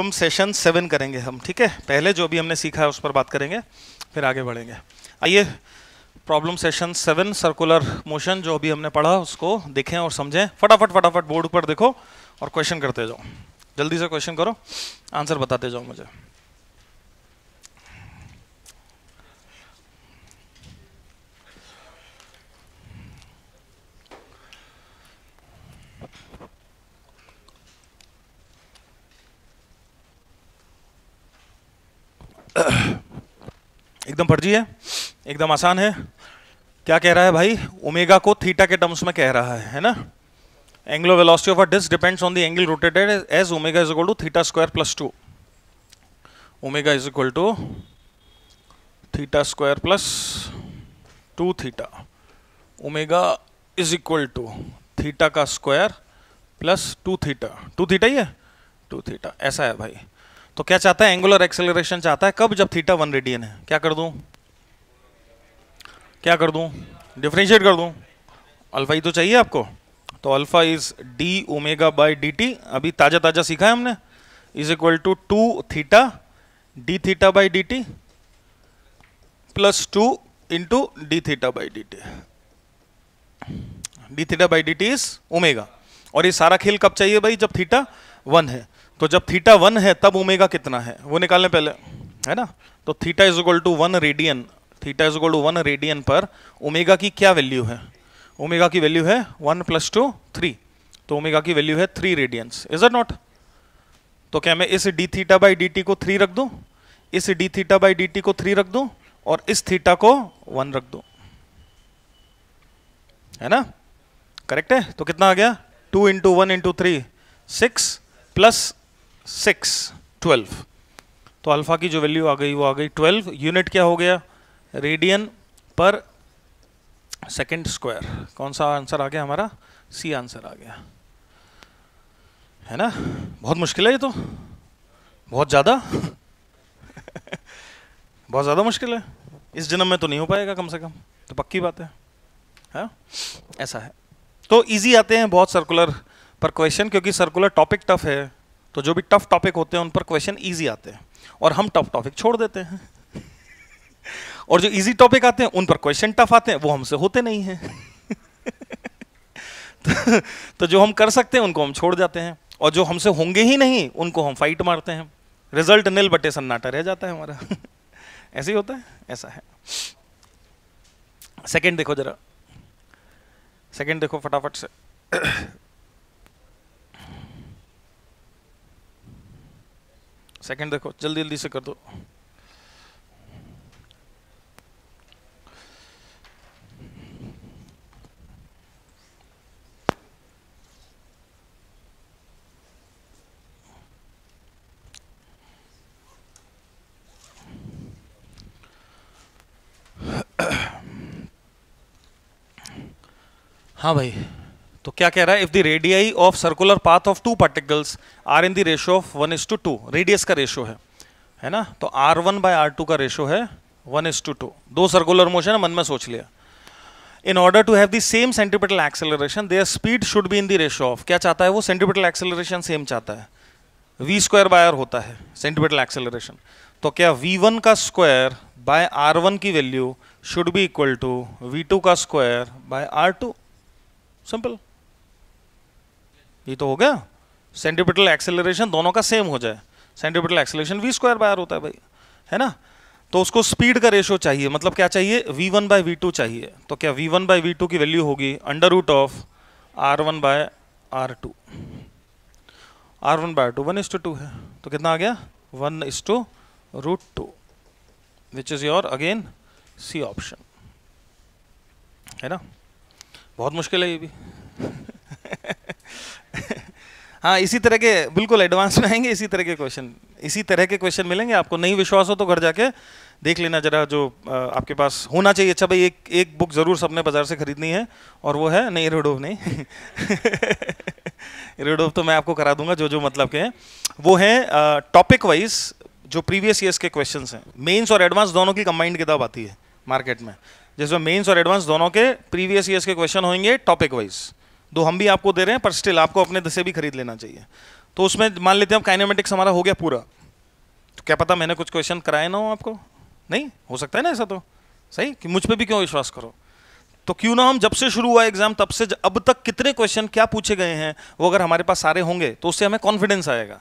हम session seven करेंगे हम ठीक है पहले जो भी हमने सीखा है उस पर बात करेंगे फिर आगे बढ़ेंगे आइए problem session seven circular motion जो भी हमने पढ़ा उसको देखें और समझें फटाफट फटाफट बोर्ड पर देखो और क्वेश्चन करते जाओ जल्दी से क्वेश्चन करो आंसर बताते जाओ मुझे एकदम फर्जी है एकदम आसान है क्या कह रहा है भाई ओमेगा को थीटा के टर्म्स में कह रहा है है ना angular velocity of a disc depends on the angle rotated as omega is equal to theta square plus two omega is equal to theta square plus two theta omega is equal to theta का square plus two theta two theta ही है two theta ऐसा है भाई तो क्या चाहता है एंगुलर एक्सेलरेशन चाहता है कब जब थीटा वन रेडियन है क्या कर दूं क्या कर दूं डिफ्रेंशिएट कर दूं अल्फा ही e तो चाहिए आपको तो alpha is d omega by d t अभी ताज़ा ताज़ा सीखा है हमने is equal to two theta d theta by d t plus two into d theta by d t d theta by d t is omega और ये सारा खेल कब चाहिए भाई जब थीटा वन है तो जब थीटा वन है तब ओमेगा कितना है वो निकालने पहले है ना तो theta is equal to one radian theta is equal to one radian पर ओमेगा की क्या वैल्यू है ओमेगा की वैल्यू है वन प्लस टू थ्री तो ओमेगा की वैल्यू है three radians is it not तो क्या मैं इस डी थीटा बाई डी को थ्री रख दूँ इस डी थीटा बाई डी को थ्री रख दूँ और इस थीटा को वन रख दूँ है ना करेक्ट है तो कितना आ गया two into one into three six plus six twelve तो अल्फ़ा की जो वैल्यू आ गई वो आ गई ट्वेल्व यूनिट क्या हो गया रेडियन पर सेकंड स्क्वायर कौन सा आंसर आ गया हमारा सी आंसर आ गया है ना बहुत मुश्किल है ये तो बहुत ज़्यादा बहुत ज़्यादा मुश्किल है इस जन्म में तो नहीं हो पाएगा कम से कम तो पक्की बात है है ऐसा है तो इजी आते हैं बहुत सर्कुलर पर क्वेश्चन क्योंकि सर्कुलर टॉपिक टफ है तो जो भी टफ टॉपिक होते हैं उन पर क्वेश्चन ईजी आते हैं और हम टफ टॉपिक छोड़ देते हैं और जो इजी टॉपिक आते हैं उन पर क्वेश्चन टफ आते हैं वो हमसे होते नहीं हैं तो, तो जो हम कर सकते हैं उनको हम छोड़ जाते हैं और जो हमसे होंगे ही नहीं उनको हम फाइट मारते हैं रिजल्ट नील बटे सन्नाटा रह जाता है हमारा ऐसे ही होता है ऐसा है सेकंड देखो जरा सेकंड देखो फटाफट से सेकंड देखो जल्दी जल्दी से कर दो हाँ भाई तो क्या कह रहा है if the radii of circular path of two particles are in the ratio of one is to two radius का रेशो है है ना तो R one by R two का रेशो है वन इज टू टू दो सर्कुलर मोशन मन में सोच लिया in order to have the same centripetal acceleration their speed should be in the ratio of क्या चाहता है वो सेंटीपिटल एक्सेलरेशन सेम चाहता है वी स्क्वायर बाय आर होता है सेंटीपिटल एक्सेलरेशन तो क्या वी वन का स्क्वायर बाय आर वन की value should be equal to V two का square by R two simple ये तो हो गया सेंटीपिटल एक्सेलरेशन दोनों का सेम हो जाए centripetal acceleration we square by R होता है भाई है ना तो उसको स्पीड का रेशो चाहिए मतलब क्या चाहिए V one by V two चाहिए तो क्या V one by V two की वैल्यू होगी under root of R one by R two R one by two one is to two है तो कितना आ गया one is to root two which is your again C option है ना बहुत मुश्किल है ये भी हाँ इसी तरह के बिल्कुल एडवांस में आएंगे इसी तरह के क्वेश्चन इसी तरह के क्वेश्चन मिलेंगे आपको नहीं विश्वास हो तो घर जाके देख लेना जरा जो आपके पास होना चाहिए अच्छा भाई एक एक बुक ज़रूर सबने बाज़ार से ख़रीदनी है और वो है नहीं रेडोव नहीं रेडोव तो मैं आपको करा दूंगा जो जो मतलब के हैं वो हैं टॉपिक वाइज जो प्रीवियस ईयर्स के क्वेश्चन हैं मेन्स और एडवांस दोनों की कंबाइंड किताब आती है मार्केट में जिसमें मेन्स और एडवांस दोनों के प्रीवियस ईयर्स के क्वेश्चन होंगे टॉपिक वाइज़ दो हम भी आपको दे रहे हैं पर स्टिल आपको अपने दसे भी खरीद लेना चाहिए तो उसमें मान लेते हैं काइनेमेटिक्स हमारा हो गया पूरा तो क्या पता मैंने कुछ क्वेश्चन कराए ना हो आपको नहीं हो सकता है ना ऐसा तो सही कि मुझ पर भी क्यों विश्वास करो तो क्यों ना हम जब से शुरू हुआ एग्जाम तब से अब तक कितने क्वेश्चन क्या पूछे गए हैं वो अगर हमारे पास सारे होंगे तो उससे हमें कॉन्फिडेंस आएगा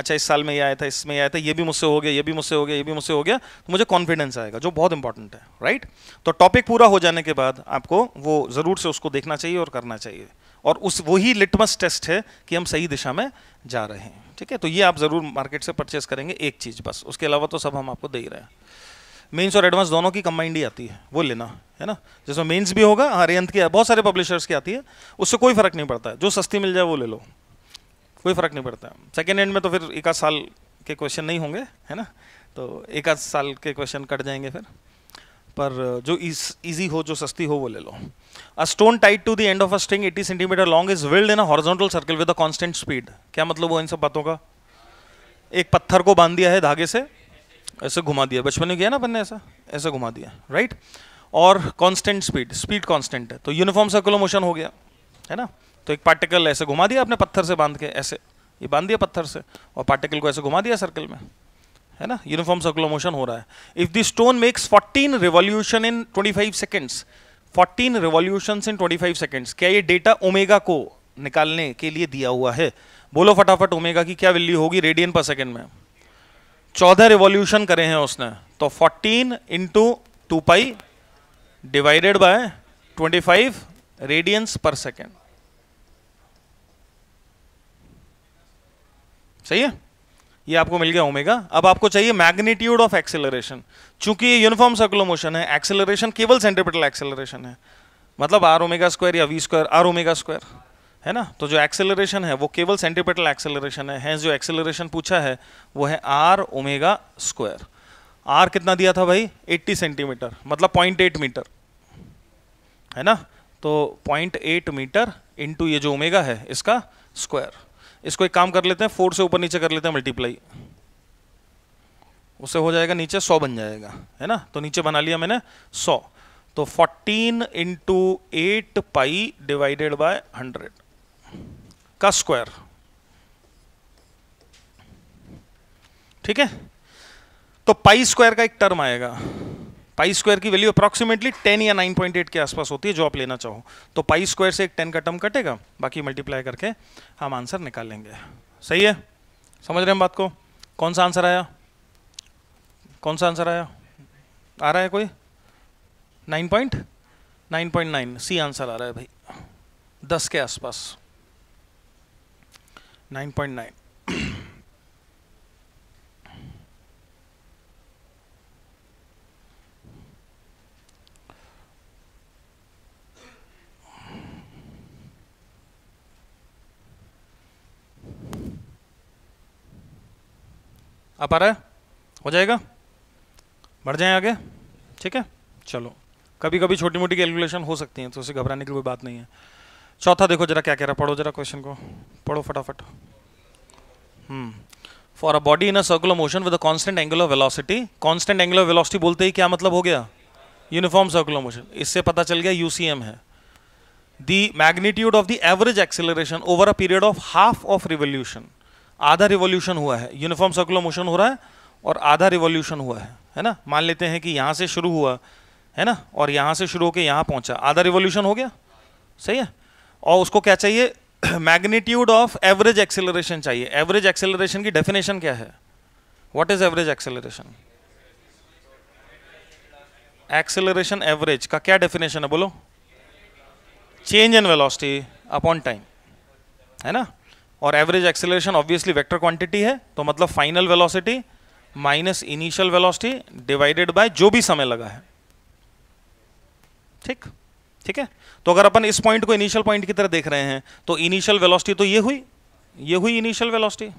अच्छा इस साल में ये आया था इसमें आया था ये भी मुझसे हो गया ये भी मुझसे हो गया ये भी मुझसे हो गया तो मुझे कॉन्फिडेंस आएगा जो बहुत इंपॉर्टेंट है राइट तो टॉपिक पूरा हो जाने के बाद आपको वो ज़रूर से उसको देखना चाहिए और करना चाहिए और उस वही लिटमस टेस्ट है कि हम सही दिशा में जा रहे हैं ठीक है तो ये आप ज़रूर मार्केट से परचेस करेंगे एक चीज़ बस उसके अलावा तो सब हम आपको दे ही रहे हैं मेंस और एडवांस दोनों की कंबाइंड ही आती है वो लेना है ना जिसमें मेंस भी होगा हरियंत की बहुत सारे पब्लिशर्स की आती है उससे कोई फ़र्क नहीं पड़ता है जो सस्ती मिल जाए वो ले लो कोई फ़र्क नहीं पड़ता सेकेंड हैंड में तो फिर एक आध साल के क्वेश्चन नहीं होंगे है ना तो एक आध साल के क्वेश्चन कट जाएंगे फिर पर जो इजी हो जो सस्ती हो वो ले लो a stone tied to the end of a string 80 centimetre long is whirled in a horizontal circle with a constant speed क्या मतलब वो इन सब बातों का एक पत्थर को बांध दिया है धागे से ऐसे घुमा दिया बचपन में किया ना बनने ऐसा ऐसे घुमा दिया राइट और कांस्टेंट स्पीड स्पीड कांस्टेंट है तो यूनिफॉर्म सर्कुलर मोशन हो गया है ना तो एक पार्टिकल ऐसे घुमा दिया आपने पत्थर से बांध के ऐसे ये बांध दिया पत्थर से और पार्टिकल को ऐसे घुमा दिया सर्कल में है ना यूनिफॉर्म सर्कुलर मोशन हो रहा है if the stone makes 14 revolution in 25 seconds fourteen revolution in 25 seconds क्या ये डेटा ओमेगा को निकालने के लिए दिया हुआ है बोलो फटाफट ओमेगा की क्या वैल्यू होगी रेडियन पर सेकेंड में चौदह रिवॉल्यूशन करे हैं उसने तो fourteen into two pi divided by 25 radians per second सही है ये आपको मिल गया ओमेगा अब आपको चाहिए मैग्नीट्यूड ऑफ एक्सेलरेशन चूंकि ये यूनिफॉर्म सर्कुलर मोशन है एक्सेलरेशन केवल सेंट्रिपिटल एक्सेलरेशन है मतलब आर ओमेगा स्क्वायर या V square R omega square है ना तो जो एक्सेलरेशन है वो केवल सेंट्रिपिटल एक्सेलरेशन है हैंस जो एक्सेलरेशन पूछा है वो है आर ओमेगा स्क्वायर आर कितना दिया था भाई 80 सेंटीमीटर मतलब 0.8 मीटर है ना तो 0.8 मीटर इनटू ये जो ओमेगा है इसका स्क्वायर इसको एक काम कर लेते हैं फोर से ऊपर नीचे कर लेते हैं मल्टीप्लाई उससे हो जाएगा नीचे सौ बन जाएगा है ना तो नीचे बना लिया मैंने सौ तो fourteen into eight pi divided by hundred का स्क्वायर ठीक है तो पाई स्क्वायर का एक टर्म आएगा पाई स्क्वायर की वैल्यू अप्रॉक्सीमेटली टेन या नाइन पॉइंट एट के आसपास होती है जो आप लेना चाहो तो पाई स्क्वायर से एक टेन का टर्म कटेगा बाकी मल्टीप्लाई करके हम आंसर निकाल लेंगे सही है समझ रहे हम बात को कौन सा आंसर आया कौन सा आंसर आया आ रहा है कोई nine point nine point nine C answer आ रहा है भाई दस के आसपास नाइन पॉइंट नाइन आ पा रहा है हो जाएगा बढ़ जाएं आगे ठीक है चलो कभी कभी छोटी मोटी कैलकुलेशन हो सकती है तो उसे घबराने की कोई बात नहीं है चौथा देखो जरा क्या कह रहा है पढ़ो जरा क्वेश्चन को पढ़ो फटाफट for a body in a circular motion with a constant of velocity constant of velocity बोलते ही क्या मतलब हो गया यूनिफॉर्म सर्कुलर मोशन इससे पता चल गया यूसीएम है the magnitude of the average acceleration over a period of half of revolution आधा रिवोल्यूशन हुआ है यूनिफॉर्म सर्कुलर मोशन हो रहा है और आधा रिवोल्यूशन हुआ है है ना मान लेते हैं कि यहाँ से शुरू हुआ है ना और यहाँ से शुरू होकर यहाँ पहुँचा आधा रिवोल्यूशन हो गया सही है और उसको क्या चाहिए मैग्नीट्यूड ऑफ एवरेज एक्सेलरेशन चाहिए एवरेज एक्सेलरेशन की डेफिनेशन क्या है what is average acceleration acceleration average का क्या डेफिनेशन है बोलो change in velocity upon time है ना और average acceleration obviously vector quantity है तो मतलब final velocity minus initial velocity divided by जो भी समय लगा है ठीक ठीक है तो अगर अपन इस पॉइंट को इनिशियल पॉइंट की तरह देख रहे हैं तो इनिशियल वेलोसिटी तो ये हुई ये हुई इनिशियल वेलोसिटी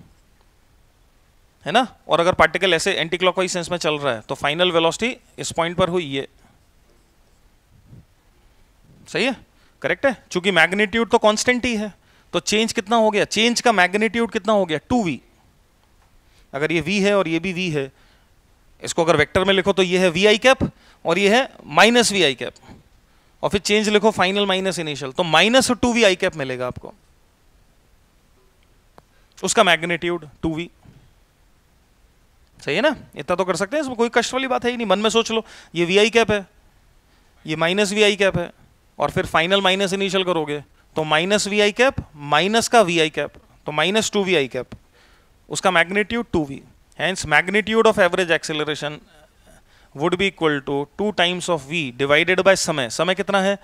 है ना और अगर पार्टिकल ऐसे एंटी क्लॉकवाइज सेंस में चल रहा है तो फाइनल वेलोसिटी इस पॉइंट पर हुई ये सही है करेक्ट है क्योंकि मैग्नीट्यूड तो कांस्टेंट ही है तो चेंज कितना हो गया चेंज का मैग्नीट्यूड कितना हो गया टू वी अगर ये वी है और ये भी वी है इसको अगर वेक्टर में लिखो तो ये है वी आई कैप और ये है माइनस वी आई कैप और फिर चेंज लिखो फाइनल माइनस इनिशियल तो minus two v i cap मिलेगा आपको उसका मैग्नीट्यूड टू वी सही है ना इतना तो कर सकते हैं इसमें कोई कष्ट वाली बात है ही नहीं मन में सोच लो ये वी आई कैप है ये माइनस वी आई कैप है और फिर फाइनल माइनस इनिशियल करोगे तो minus v i cap minus का वी आई कैप तो minus two v i cap उसका magnitude two v hence magnitude of average acceleration would be equal to two times of v divided by समय समय कितना है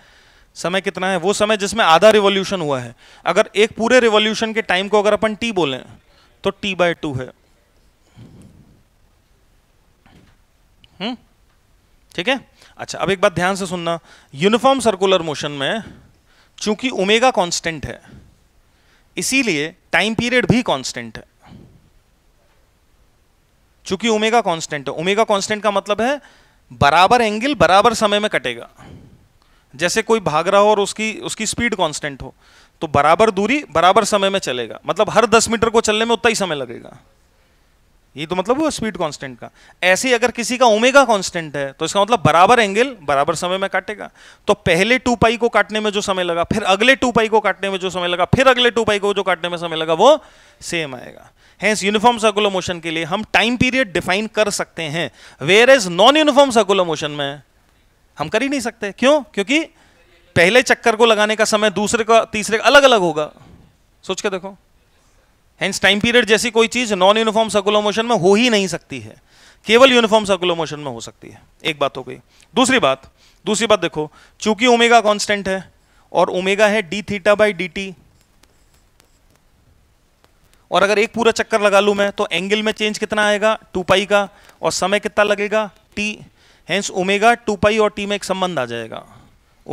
समय कितना है वो समय जिसमें आधा रिवोल्यूशन हुआ है अगर एक पूरे रिवोल्यूशन के टाइम को अगर अपन टी बोलें तो टी बाय टू है हम्म? ठीक है अच्छा अब एक बात ध्यान से सुनना यूनिफॉर्म सर्कुलर मोशन में चूंकि ओमेगा कांस्टेंट है इसीलिए टाइम पीरियड भी कांस्टेंट है चूंकि ओमेगा कांस्टेंट है ओमेगा कांस्टेंट का मतलब है बराबर एंगल बराबर समय में कटेगा जैसे कोई भाग रहा हो और उसकी उसकी स्पीड कांस्टेंट हो तो बराबर दूरी बराबर समय में चलेगा मतलब हर दस मीटर को चलने में उतना ही समय लगेगा ये तो मतलब हुआ स्पीड कांस्टेंट का ऐसे अगर किसी का ओमेगा कांस्टेंट है तो इसका मतलब बराबर एंगल बराबर समय में काटेगा तो पहले टू पाई को काटने में जो समय लगा फिर अगले टू पाई को काटने में जो समय लगा फिर अगले टू पाई को जो काटने में समय लगा वो सेम आएगा हैंस यूनिफॉर्म सर्कुलर मोशन के लिए हम टाइम पीरियड डिफाइन कर सकते हैं whereas non uniform circular motion में हम कर ही नहीं सकते क्यों क्योंकि पहले चक्कर को लगाने का समय दूसरे का तीसरे का अलग अलग होगा सोच के देखो हेंस टाइम पीरियड जैसी कोई चीज नॉन यूनिफॉर्म सर्कुलर मोशन में हो ही नहीं सकती है केवल यूनिफॉर्म सर्कुलर मोशन में हो सकती है एक बात हो गई दूसरी बात दूसरी बात देखो चूंकि ओमेगा कांस्टेंट है और ओमेगा है d theta by d t और अगर एक पूरा चक्कर लगा लू मैं तो एंगल में चेंज कितना आएगा टू पाई का और समय कितना लगेगा t hence omega two pi और टी में एक संबंध आ जाएगा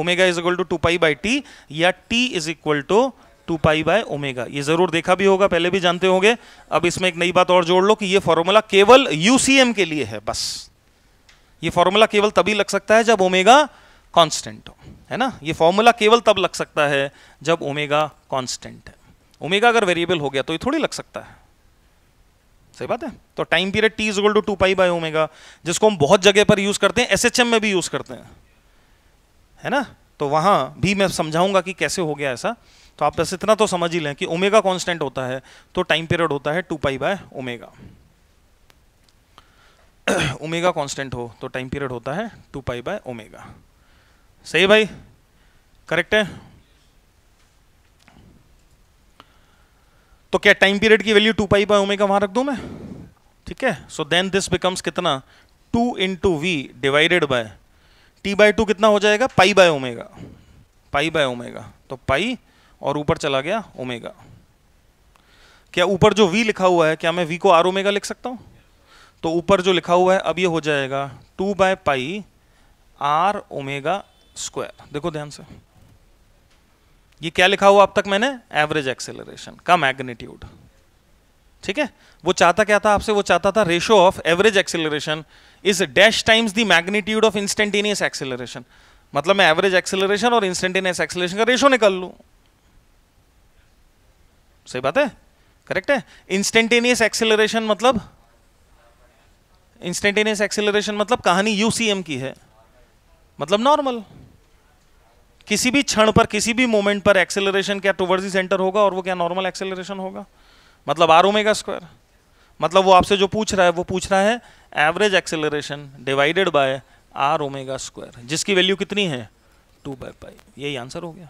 omega is equal to two pi by t या t is equal to two pi by omega ये जरूर देखा भी होगा पहले भी जानते होंगे अब इसमें एक नई बात और जोड़ लो कि ये फॉर्मूला केवल यूसीएम के लिए है बस ये फॉर्मूला केवल तभी लग सकता है जब ओमेगा कांस्टेंट हो है ना ये फॉर्मूला केवल तब लग सकता है जब ओमेगा कांस्टेंट है ओमेगा अगर वेरिएबल हो गया तो ये थोड़ी लग सकता है सही बात है तो time period t is to two pi by omega जिसको हम बहुत जगह पर यूज करते हैं एस में भी यूज करते हैं है ना तो वहां भी मैं समझाऊंगा कि कैसे हो गया ऐसा तो आप बस इतना तो समझ ही लें कि ओमेगा कांस्टेंट होता है तो टाइम पीरियड होता है two pi by omega omega constant हो तो टाइम पीरियड होता है टू पाई बाय ओमेगा सही भाई करेक्ट है तो क्या टाइम पीरियड की value two pi by omega वहां रख दू मैं ठीक है सो देन दिस बिकम्स कितना two into v divided by t by two कितना हो जाएगा pi by omega pi by omega तो पाई और ऊपर चला गया ओमेगा क्या ऊपर जो वी लिखा हुआ है क्या मैं वी को आर ओमेगा लिख सकता हूं तो ऊपर जो लिखा हुआ है अब ये हो जाएगा two by pi r omega square देखो ध्यान से ये क्या लिखा हुआ अब तक मैंने एवरेज एक्सेलरेशन का मैग्नीट्यूड ठीक है वो चाहता क्या था आपसे वो चाहता था ratio of average acceleration is dash times the magnitude of instantaneous acceleration मतलब मैं एवरेज एक्सेलरेशन और इंस्टेंटेनियस एक्सेलरेशन का रेशो निकाल लूँ सही बात है करेक्ट है इंस्टेंटेनियस एक्सिलरेशन मतलब इंस्टेंटेनियस एक्सिलरेशन मतलब कहानी यूसीएम की है मतलब नॉर्मल किसी भी क्षण पर किसी भी मोमेंट पर एक्सेलरेशन क्या टूवर्ड्स सेंटर होगा और वो क्या नॉर्मल एक्सेलरेशन होगा मतलब आर ओमेगा स्क्वायर मतलब वो आपसे जो पूछ रहा है वो पूछ रहा है average acceleration divided by r omega square जिसकी वैल्यू कितनी है टू बाय पाई यही आंसर हो गया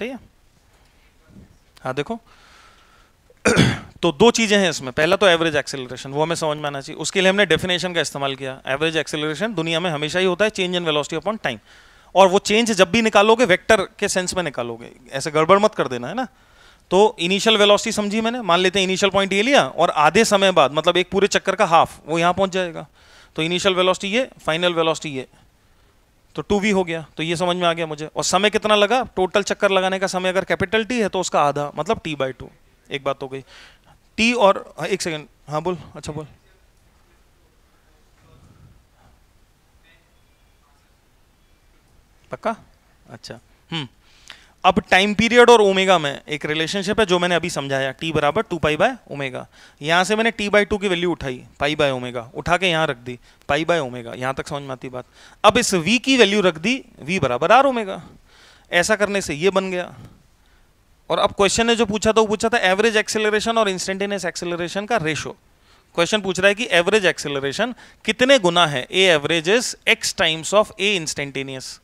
सही है हाँ देखो तो दो चीज़ें हैं इसमें पहला तो एवरेज एक्सेलरेशन वो हमें समझ में आना चाहिए उसके लिए हमने डेफिनेशन का इस्तेमाल किया एवरेज एक्सेलरेशन दुनिया में हमेशा ही होता है change in velocity upon time और वो चेंज जब भी निकालोगे वेक्टर के सेंस में निकालोगे ऐसे गड़बड़ मत कर देना है ना तो इनिशियल वेलोसिटी समझी मैंने मान लेते हैं इनिशियल पॉइंट ये लिया और आधे समय बाद मतलब एक पूरे चक्कर का हाफ वो यहाँ पहुँच जाएगा तो इनिशियल वेलोसिटी ये फाइनल वेलोसिटी ये तो टू वी हो गया तो ये समझ में आ गया मुझे और समय कितना लगा टोटल चक्कर लगाने का समय अगर कैपिटल टी है तो उसका आधा मतलब टी बाई टू एक बात हो गई टी और हाँ, एक सेकेंड हाँ बोल अच्छा बोल पक्का अच्छा हम्म अब टाइम पीरियड और ओमेगा में एक रिलेशनशिप है जो मैंने अभी समझाया टी बराबर टू पाई बाय ओमेगा यहाँ से मैंने टी बाई टू की वैल्यू उठाई पाई बाय ओमेगा उठा के यहाँ रख दी पाई बाय ओमेगा यहाँ तक समझ में आती बात अब इस वी की वैल्यू रख दी वी बराबर आर ओमेगा ऐसा करने से ये बन गया और अब क्वेश्चन ने जो पूछा था वो पूछा था एवरेज एक्सेलरेशन और इंस्टेंटेनियस एक्सेलरेशन का रेशो क्वेश्चन पूछ रहा है कि एवरेज एक्सेलरेशन कितने गुना है a average is x times of a instantaneous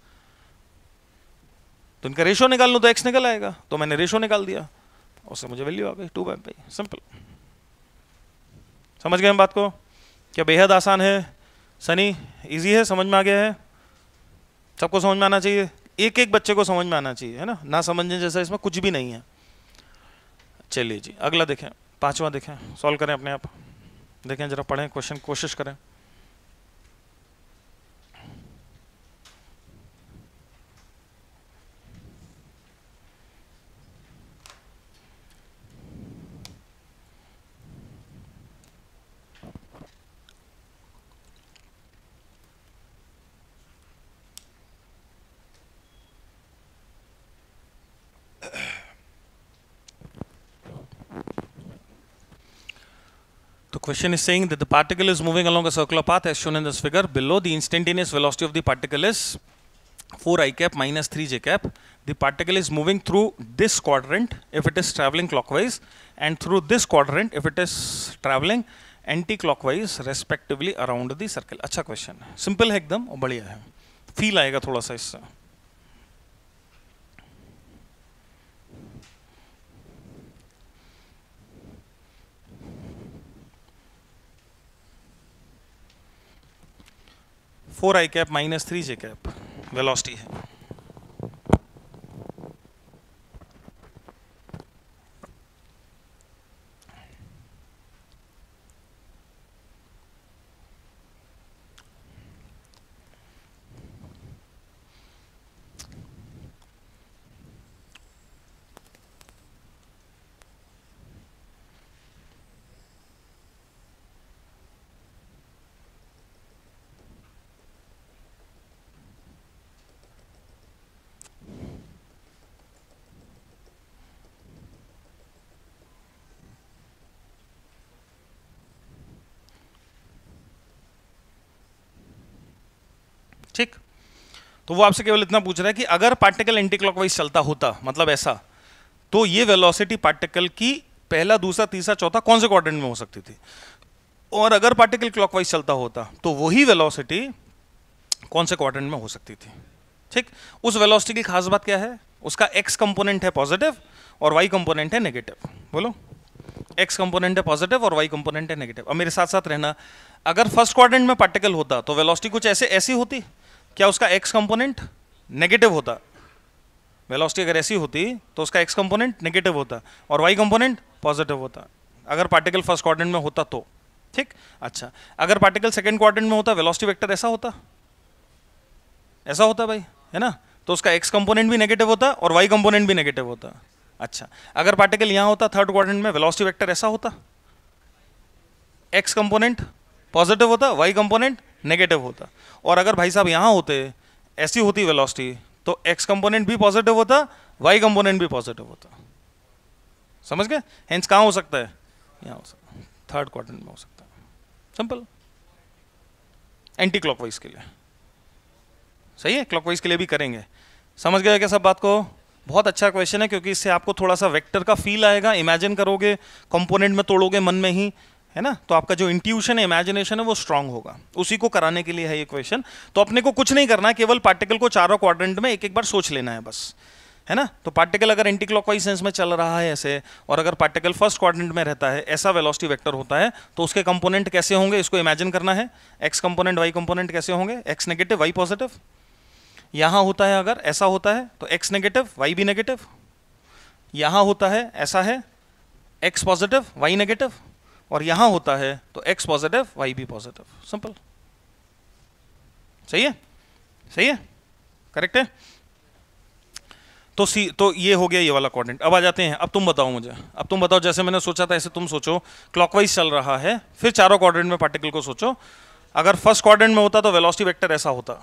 तो इनका रेशो निकाल लूँ तो एक्स निकल आएगा तो मैंने रेशो निकाल दिया उससे मुझे वैल्यू आ गई टू बाई पाई सिंपल समझ गए हम बात को क्या बेहद आसान है सनी इजी है समझ में आ गया है सबको समझ में आना चाहिए एक एक बच्चे को समझ में आना चाहिए है ना ना समझने जैसा इसमें कुछ भी नहीं है चलिए जी अगला देखें पांचवा देखें सॉल्व करें अपने आप देखें जरा पढ़ें क्वेश्चन कोशिश करें Question is saying that the particle is moving along a circular path as shown in this figure. Below the instantaneous velocity of the particle is 4 i cap minus 3 j cap. The particle is moving through this quadrant if it is traveling clockwise and through this quadrant if it is traveling anti-clockwise respectively around the circle. अच्छा question. Simple है एकदम और बढ़िया है. Feel आएगा थोड़ा सा four i cap minus three j cap velocity है तो वो आपसे केवल इतना पूछ रहा है कि अगर पार्टिकल एंटी क्लॉकवाइज चलता होता मतलब ऐसा तो ये वेलोसिटी पार्टिकल की पहला दूसरा तीसरा चौथा कौन से क्वाड्रेंट में हो सकती थी और अगर पार्टिकल क्लॉकवाइज चलता होता तो वही वेलोसिटी कौन से क्वाड्रेंट में हो सकती थी ठीक उस वेलोसिटी की खास बात क्या है उसका एक्स कंपोनेंट है पॉजिटिव और वाई कंपोनेंट है नेगेटिव बोलो एक्स कंपोनेंट है पॉजिटिव और वाई कंपोनेंट है नेगेटिव अब मेरे साथ साथ रहना अगर फर्स्ट क्वाड्रेंट में पार्टिकल होता तो वेलोसिटी कुछ ऐसे ऐसी होती क्या उसका एक्स कंपोनेंट नेगेटिव होता वेलोसिटी अगर ऐसी होती तो उसका एक्स कंपोनेंट नेगेटिव होता और वाई कंपोनेंट पॉजिटिव होता अगर पार्टिकल फर्स्ट क्वाड्रेंट में होता तो ठीक अच्छा अगर पार्टिकल सेकेंड क्वाड्रेंट में होता वेलोसिटी वेक्टर ऐसा होता ऐसा होता भाई है ना तो उसका एक्स कंपोनेंट भी नेगेटिव होता और वाई कंपोनेंट भी नेगेटिव होता अच्छा अगर पार्टिकल यहाँ होता थर्ड क्वाड्रेंट में वेलोसिटी वेक्टर ऐसा होता एक्स कंपोनेंट पॉजिटिव होता वाई कंपोनेंट नेगेटिव होता और अगर भाई साहब यहाँ होते ऐसी होती वेलोसिटी तो एक्स कंपोनेंट भी पॉजिटिव होता वाई कंपोनेंट भी पॉजिटिव होता समझ गए हेंस कहाँ हो सकता है यहाँ हो सकता थर्ड क्वाड्रेंट में हो सकता है सिंपल एंटी क्लॉकवाइज के लिए सही है क्लॉकवाइज के लिए भी करेंगे समझ गए क्या सब बात को बहुत अच्छा क्वेश्चन है क्योंकि इससे आपको थोड़ा सा वेक्टर का फील आएगा इमेजिन करोगे कंपोनेंट में तोड़ोगे मन में ही है ना तो आपका जो इंट्यूशन है इमेजिनेशन है वो स्ट्रांग होगा उसी को कराने के लिए है ये क्वेश्चन तो अपने को कुछ नहीं करना केवल पार्टिकल को चारों क्वाड्रेंट में एक एक बार सोच लेना है बस है ना तो पार्टिकल अगर एंटी क्लॉकवाइज सेंस में चल रहा है ऐसे और अगर पार्टिकल फर्स्ट क्वाड्रेंट में रहता है ऐसा वेलोसिटी वेक्टर होता है तो उसके कंपोनेंट कैसे होंगे इसको इमेजिन करना है एक्स कंपोनेंट वाई कंपोनेंट कैसे होंगे एक्स नेगेटिव वाई पॉजिटिव यहां होता है अगर ऐसा होता है तो एक्स नेगेटिव वाई भी नेगेटिव यहां होता है ऐसा है एक्स पॉजिटिव वाई नेगेटिव और यहां होता है तो x पॉजिटिव y भी पॉजिटिव सिंपल सही है सही है करेक्ट है तो सी तो ये हो गया ये वाला कॉर्डिनेट अब आ जाते हैं अब तुम बताओ मुझे अब तुम बताओ जैसे मैंने सोचा था ऐसे तुम सोचो क्लॉकवाइज चल रहा है फिर चारों कॉर्डिनेट में पार्टिकल को सोचो अगर फर्स्ट क्वारेंट में होता तो वेलोसिटी वेक्टर ऐसा होता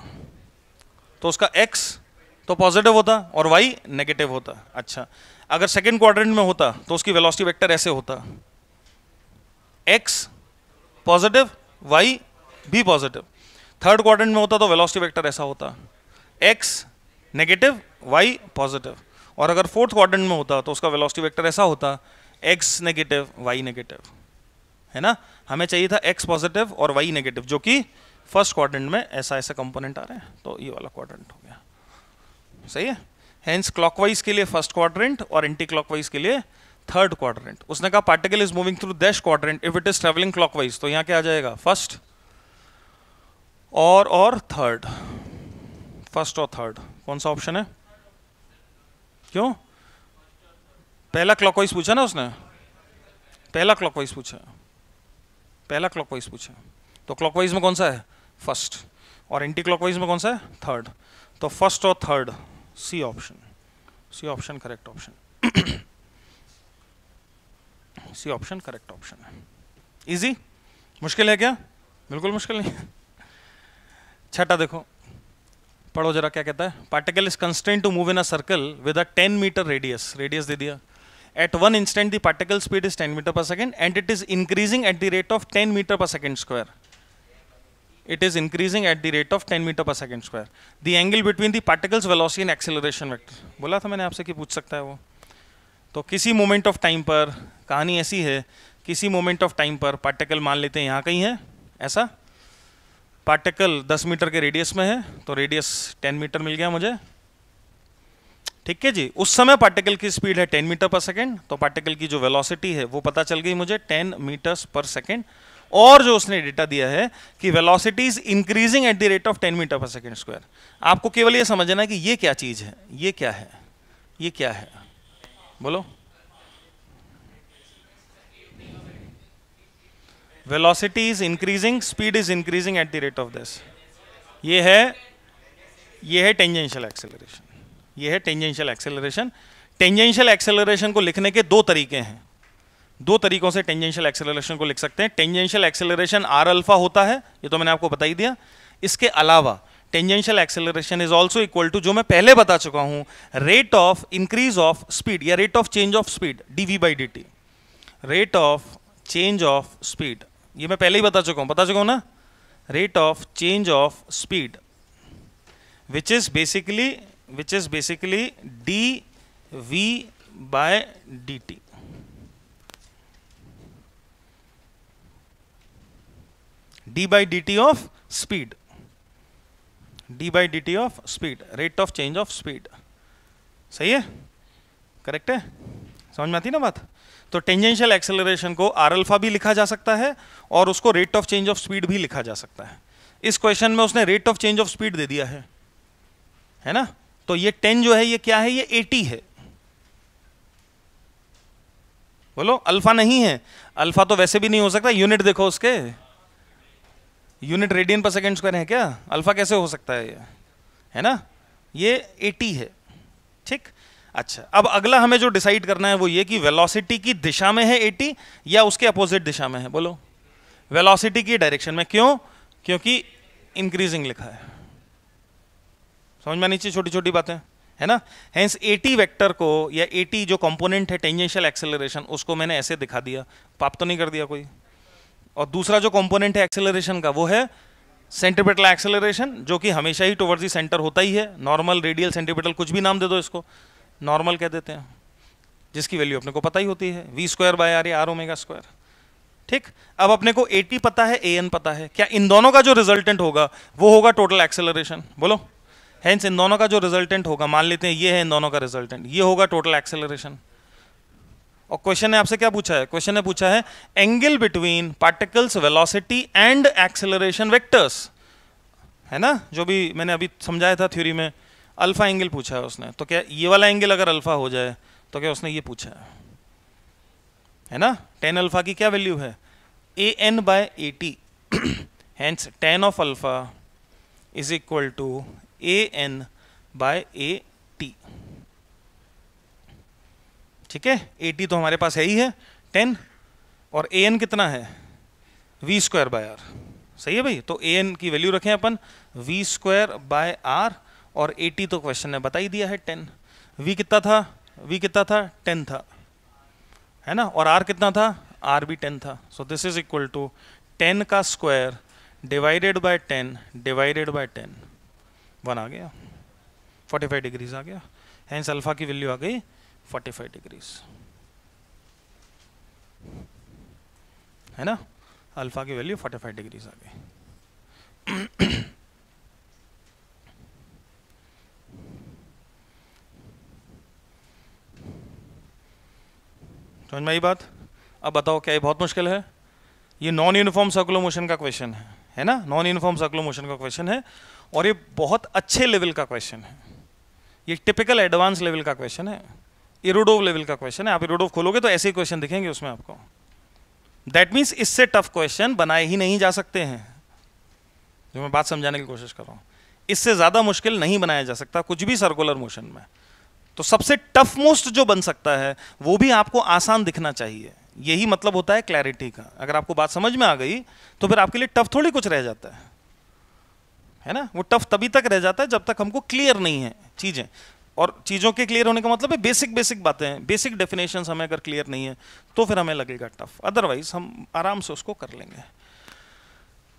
तो उसका एक्स तो पॉजिटिव होता और वाई नेगेटिव होता अच्छा अगर सेकेंड क्वाड्रेंट में होता तो उसकी वेलोसिटी वेक्टर ऐसे होता एक्स पॉजिटिव वाई भी पॉजिटिव थर्ड क्वाड्रेंट में होता तो वेलोसिटी वेक्टर ऐसा होता एक्स नेगेटिव वाई पॉजिटिव और अगर फोर्थ क्वाड्रेंट में होता तो उसका वेलोसिटी वेक्टर ऐसा होता एक्स नेगेटिव वाई नेगेटिव है ना हमें चाहिए था एक्स पॉजिटिव और वाई नेगेटिव जो कि फर्स्ट क्वाड्रेंट में ऐसा ऐसा कंपोनेंट आ रहे हैं तो ये वाला क्वाड्रेंट हो गया सही है हैंस क्लॉकवाइज के लिए फर्स्ट क्वाड्रेंट और एंटी क्लॉकवाइज के लिए थर्ड क्वाड्रेंट उसने कहा particle is moving through dash quadrant if it is travelling clockwise तो यहाँ क्या आ जाएगा फर्स्ट और और थर्ड फर्स्ट और थर्ड कौन सा ऑप्शन है क्यों पहला क्लॉकवाइज पूछा ना उसने पहला क्लॉकवाइज पूछा पहला क्लॉकवाइज पूछा तो क्लॉकवाइज में कौन सा है फर्स्ट और एंटी क्लॉकवाइज में कौन सा है थर्ड तो फर्स्ट और third C option C option correct option C option correct option है इजी मुश्किल है क्या बिल्कुल मुश्किल नहीं छठा देखो पढ़ो जरा क्या कहता है particle is constant to move in a circle with a 10 metre radius radius दे दिया at one instant the particle speed is 10 metre per second and it is increasing at the rate of 10 metre per second square it is increasing at the rate of 10 metre per second square the angle between the particle's velocity and acceleration vector बोला था मैंने आपसे कि पूछ सकता है वो तो किसी मोमेंट ऑफ टाइम पर कहानी ऐसी है किसी मोमेंट ऑफ टाइम पर पार्टिकल मान लेते हैं यहाँ कहीं है ऐसा पार्टिकल 10 मीटर के रेडियस में है तो रेडियस 10 मीटर मिल गया मुझे ठीक है जी उस समय पार्टिकल की स्पीड है 10 मीटर पर सेकेंड तो पार्टिकल की जो वेलोसिटी है वो पता चल गई मुझे 10 मीटर्स पर सेकेंड और जो उसने डेटा दिया है कि velocity is increasing at the rate of 10 metre per second square आपको केवल ये समझना है कि ये क्या चीज़ है ये क्या है ये क्या है बोलो velocity is increasing speed is increasing at the rate of this ये है ये है टेंजेंशियल एक्सेलरेशन ये है टेंजेंशियल एक्सेलरेशन टेंजेंशियल एक्सेलरेशन को लिखने के दो तरीके हैं दो तरीकों से टेंजेंशियल एक्सेलरेशन को लिख सकते हैं टेंजेंशियल एक्सेलरेशन आर अल्फा होता है ये तो मैंने आपको बताई दिया इसके अलावा tangential acceleration is also equal to जो मैं पहले बता चुका हूं rate of increase of speed या rate of change of speed d v by d t rate of change of speed ये मैं पहले ही बता चुका हूं बता चुका हूं ना rate of change of speed which is basically which is basically d v by d t d by d t of speed d by d t of speed rate of change of speed सही है correct है समझ में आती ना बात तो tangential acceleration को आर अल्फा भी लिखा जा सकता है और उसको rate of change of speed भी लिखा जा सकता है इस क्वेश्चन में उसने rate of change of speed दे दिया है है ना तो ये टेन जो है ये क्या है ये एटी है बोलो अल्फा नहीं है अल्फा तो वैसे भी नहीं हो सकता यूनिट देखो उसके unit radian per second square है क्या अल्फा कैसे हो सकता है ये है ना ये 80 है ठीक अच्छा अब अगला हमें जो डिसाइड करना है वो ये कि वेलोसिटी की दिशा में है 80 या उसके अपोजिट दिशा में है बोलो वेलोसिटी की डायरेक्शन में क्यों क्योंकि इंक्रीजिंग लिखा है समझ में नीचे छोटी छोटी बातें है ना हैंस 80 वेक्टर को या 80 जो कंपोनेंट है टेंजेंशियल एक्सेलरेशन उसको मैंने ऐसे दिखा दिया पाप तो नहीं कर दिया कोई और दूसरा जो कंपोनेंट है एक्सेलरेशन का वो है सेंट्रीपेटल एक्सेलरेशन जो कि हमेशा ही टुवर्ड्स दी सेंटर होता ही है नॉर्मल रेडियल सेंट्रीपेटल कुछ भी नाम दे दो इसको नॉर्मल कह देते हैं जिसकी वैल्यू अपने को पता ही होती है v square by r r omega square ठीक अब अपने को टी पता है ए एन पता है क्या इन दोनों का जो रिजल्टेंट होगा वो होगा टोटल एक्सेलरेशन बोलो हैंस इन दोनों का जो रिजल्टेंट होगा मान लेते हैं ये है इन दोनों का रिजल्टेंट ये होगा टोटल एक्सेलरेशन और क्वेश्चन ने आपसे क्या पूछा है क्वेश्चन ने पूछा है angle between particle's velocity and acceleration vectors है ना जो भी मैंने अभी समझाया था थ्योरी में अल्फा एंगल पूछा है उसने तो क्या ये वाला एंगल अगर अल्फा हो जाए तो क्या उसने ये पूछा है है ना टेन अल्फा की क्या वैल्यू है a n by a t hence tan of alpha is equal to a n by a ठीक है एटी तो हमारे पास है ही है टेन और ए एन कितना है वी स्क्वायर बाय आर सही है भाई तो ए एन की वैल्यू रखें अपन वी स्क्वायर बाय आर और एटी तो क्वेश्चन ने बता ही दिया है टेन वी कितना था वी कितना था टेन था है ना और आर कितना था आर भी टेन था so this is equal to ten का square divided by ten divided by ten one आ गया फोर्टी फाइव डिग्रीज आ गया हैंस अल्फा की वैल्यू आ गई 45 डिग्रीज है ना अल्फा की वैल्यू 45 डिग्रीज आ गई समझ में आई बात अब बताओ क्या ये बहुत मुश्किल है ये नॉन यूनिफॉर्म सर्कुलर मोशन का क्वेश्चन है है ना नॉन यूनिफॉर्म सर्कुलर मोशन का क्वेश्चन है और ये बहुत अच्छे लेवल का क्वेश्चन है ये टिपिकल एडवांस लेवल का क्वेश्चन है ये रूडोव लेवल का क्वेश्चन है आप रूडोव खोलोगे तो ऐसे ही क्वेश्चन दिखेंगे उसमें आपको दैट मीन्स इससे टफ क्वेश्चन बनाए ही नहीं जा सकते हैं जो मैं बात समझाने की कोशिश कर रहा हूँ इससे ज़्यादा मुश्किल नहीं बनाया जा सकता कुछ भी सर्कुलर मोशन में तो सबसे टफ मोस्ट जो बन सकता है वो भी आपको आसान दिखना चाहिए यही मतलब होता है क्लैरिटी का अगर आपको बात समझ में आ गई तो फिर आपके लिए टफ थोड़ी कुछ रह जाता है है ना वो टफ तभी तक रह जाता है जब तक हमको क्लियर नहीं है चीज़ें और चीज़ों के क्लियर होने का मतलब है बेसिक बेसिक बातें हैं बेसिक डेफिनेशन हमें अगर क्लियर नहीं है तो फिर हमें लगेगा टफ अदरवाइज हम आराम से उसको कर लेंगे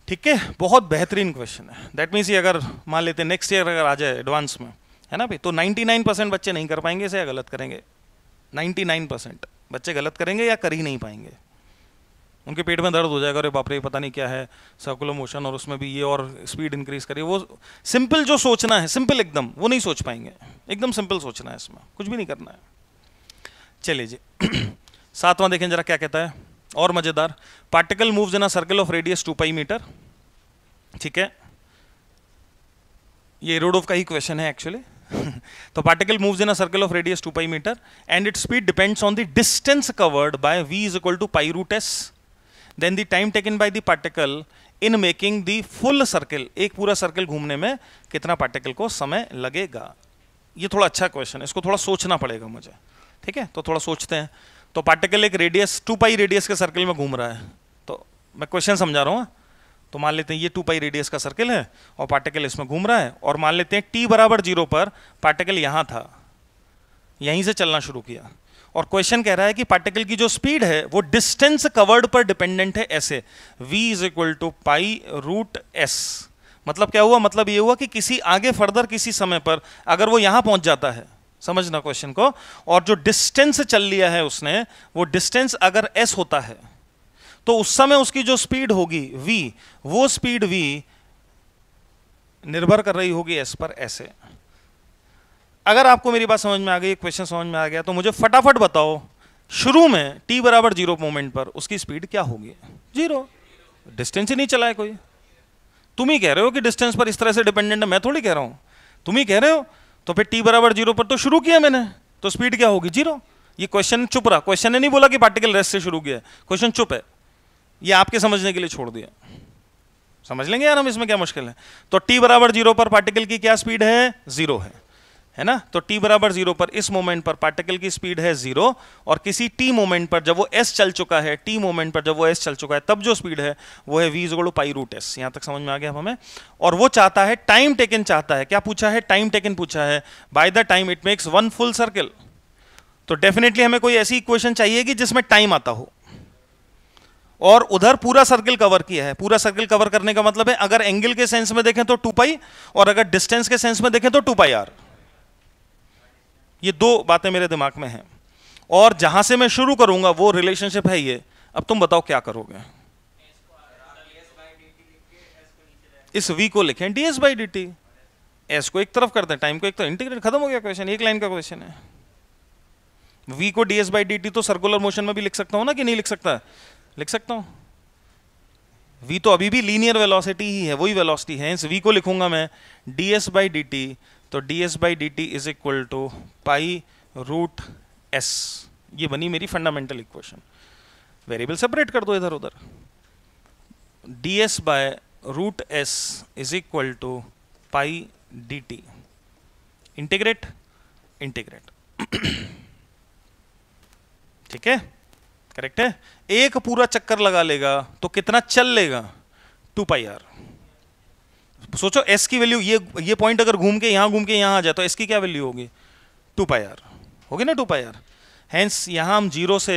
ठीक है बहुत बेहतरीन क्वेश्चन है दैट मीन्स ये अगर मान लेते हैं नेक्स्ट ईयर अगर आ जाए एडवांस में है ना भाई तो 99 परसेंट बच्चे नहीं कर पाएंगे इसे या गलत करेंगे 99 परसेंट बच्चे गलत करेंगे या कर ही नहीं पाएंगे उनके पेट में दर्द हो जाएगा अरे बापरे पता नहीं क्या है सर्कुलर मोशन और उसमें भी ये और स्पीड इंक्रीज करिए वो सिंपल जो सोचना है सिंपल एकदम वो नहीं सोच पाएंगे एकदम सिंपल सोचना है इसमें कुछ भी नहीं करना है चलिए जी सातवां देखें जरा क्या कहता है और मज़ेदार particle move in a circle of radius two pi metre ठीक है ये रोडोव का ही क्वेश्चन है एक्चुअली तो particle moves in a circle of radius two pi metre and it speed depends on the distance covered by v is equal to pi root s then the time taken by the particle in making the full circle एक पूरा circle घूमने में कितना particle को समय लगेगा ये थोड़ा अच्छा क्वेश्चन है इसको थोड़ा सोचना पड़ेगा मुझे ठीक है तो थोड़ा सोचते हैं तो पार्टिकल एक रेडियस टू पाई रेडियस के सर्किल में घूम रहा है तो मैं क्वेश्चन समझा रहा हूँ हाँ? तो मान लेते हैं ये टू पाई रेडियस का सर्किल है और पार्टिकल इसमें घूम रहा है और मान लेते हैं टी बराबर जीरो पर पार्टिकल यहाँ था यहीं से चलना शुरू किया और क्वेश्चन कह रहा है कि पार्टिकल की जो स्पीड है वो डिस्टेंस कवर्ड पर डिपेंडेंट है ऐसे v is equal to pi root s मतलब क्या हुआ मतलब ये हुआ कि किसी आगे फर्दर किसी समय पर अगर वो यहां पहुंच जाता है समझना क्वेश्चन को और जो डिस्टेंस चल लिया है उसने वो डिस्टेंस अगर एस होता है तो उस समय उसकी जो स्पीड होगी वी वो स्पीड वी निर्भर कर रही होगी एस पर ऐसे अगर आपको मेरी बात समझ में आ गई क्वेश्चन समझ में आ गया तो मुझे फटाफट बताओ शुरू में टी बराबर जीरो मोमेंट पर उसकी स्पीड क्या होगी जीरो डिस्टेंस ही नहीं चला है कोई तुम ही कह रहे हो कि डिस्टेंस पर इस तरह से डिपेंडेंट है मैं थोड़ी कह रहा हूं तुम ही कह रहे हो तो फिर टी बराबर जीरो पर तो शुरू किया मैंने तो स्पीड क्या होगी जीरो ये क्वेश्चन चुप रहा क्वेश्चन ने नहीं बोला कि पार्टिकल रेस्ट से शुरू किया क्वेश्चन चुप है ये आपके समझने के लिए छोड़ दिया समझ लेंगे यार हम इसमें क्या मुश्किल है तो टी बराबर जीरो पर पार्टिकल की क्या स्पीड है जीरो है है ना तो t बराबर जीरो पर इस मोमेंट पर पार्टिकल की स्पीड है जीरो और किसी t मोमेंट पर जब वो s चल चुका है t मोमेंट पर जब वो s चल चुका है तब जो स्पीड है वो है वी जोड़ो पाई रूट एस यहां तक समझ में आ गया हमें और वो चाहता है टाइम टेकन चाहता है क्या पूछा है टाइम टेकन पूछा है by the time it makes one full circle तो डेफिनेटली हमें कोई ऐसी इक्वेशन चाहिए कि जिसमें टाइम आता हो और उधर पूरा सर्किल कवर किया है पूरा सर्किल कवर करने का मतलब है अगर एंगल के सेंस में देखें तो टू पाई और अगर डिस्टेंस के सेंस में देखें तो टू पाई आर ये दो बातें मेरे दिमाग में हैं और जहां से मैं शुरू करूंगा वो रिलेशनशिप है ये अब तुम बताओ क्या करोगे इस वी को लिखें d s by d t s को एक तरफ कर दें टाइम को एक तरफ इंटीग्रेट खत्म हो गया क्वेश्चन एक लाइन का क्वेश्चन है वी को d s by d t तो सर्कुलर मोशन में भी लिख सकता हूं ना कि नहीं लिख सकता लिख सकता हूं वी तो अभी भी लीनियर वेलोसिटी ही है वही वेलोसिटी है इस वी को लिखूंगा मैं d s by d t तो d s by d t is equal to pi root s ये बनी मेरी फंडामेंटल इक्वेशन वेरिएबल सेपरेट कर दो इधर उधर d s by root s is equal to pi d t integrate integrate ठीक है करेक्ट है एक पूरा चक्कर लगा लेगा तो कितना चल लेगा टू पाई आर सोचो एस की वैल्यू ये ये पॉइंट अगर घूम के यहाँ घूम के यहाँ आ जाए तो एस की क्या वैल्यू होगी टू पाई आर होगी ना टू पाई आर हैंस यहाँ हम जीरो से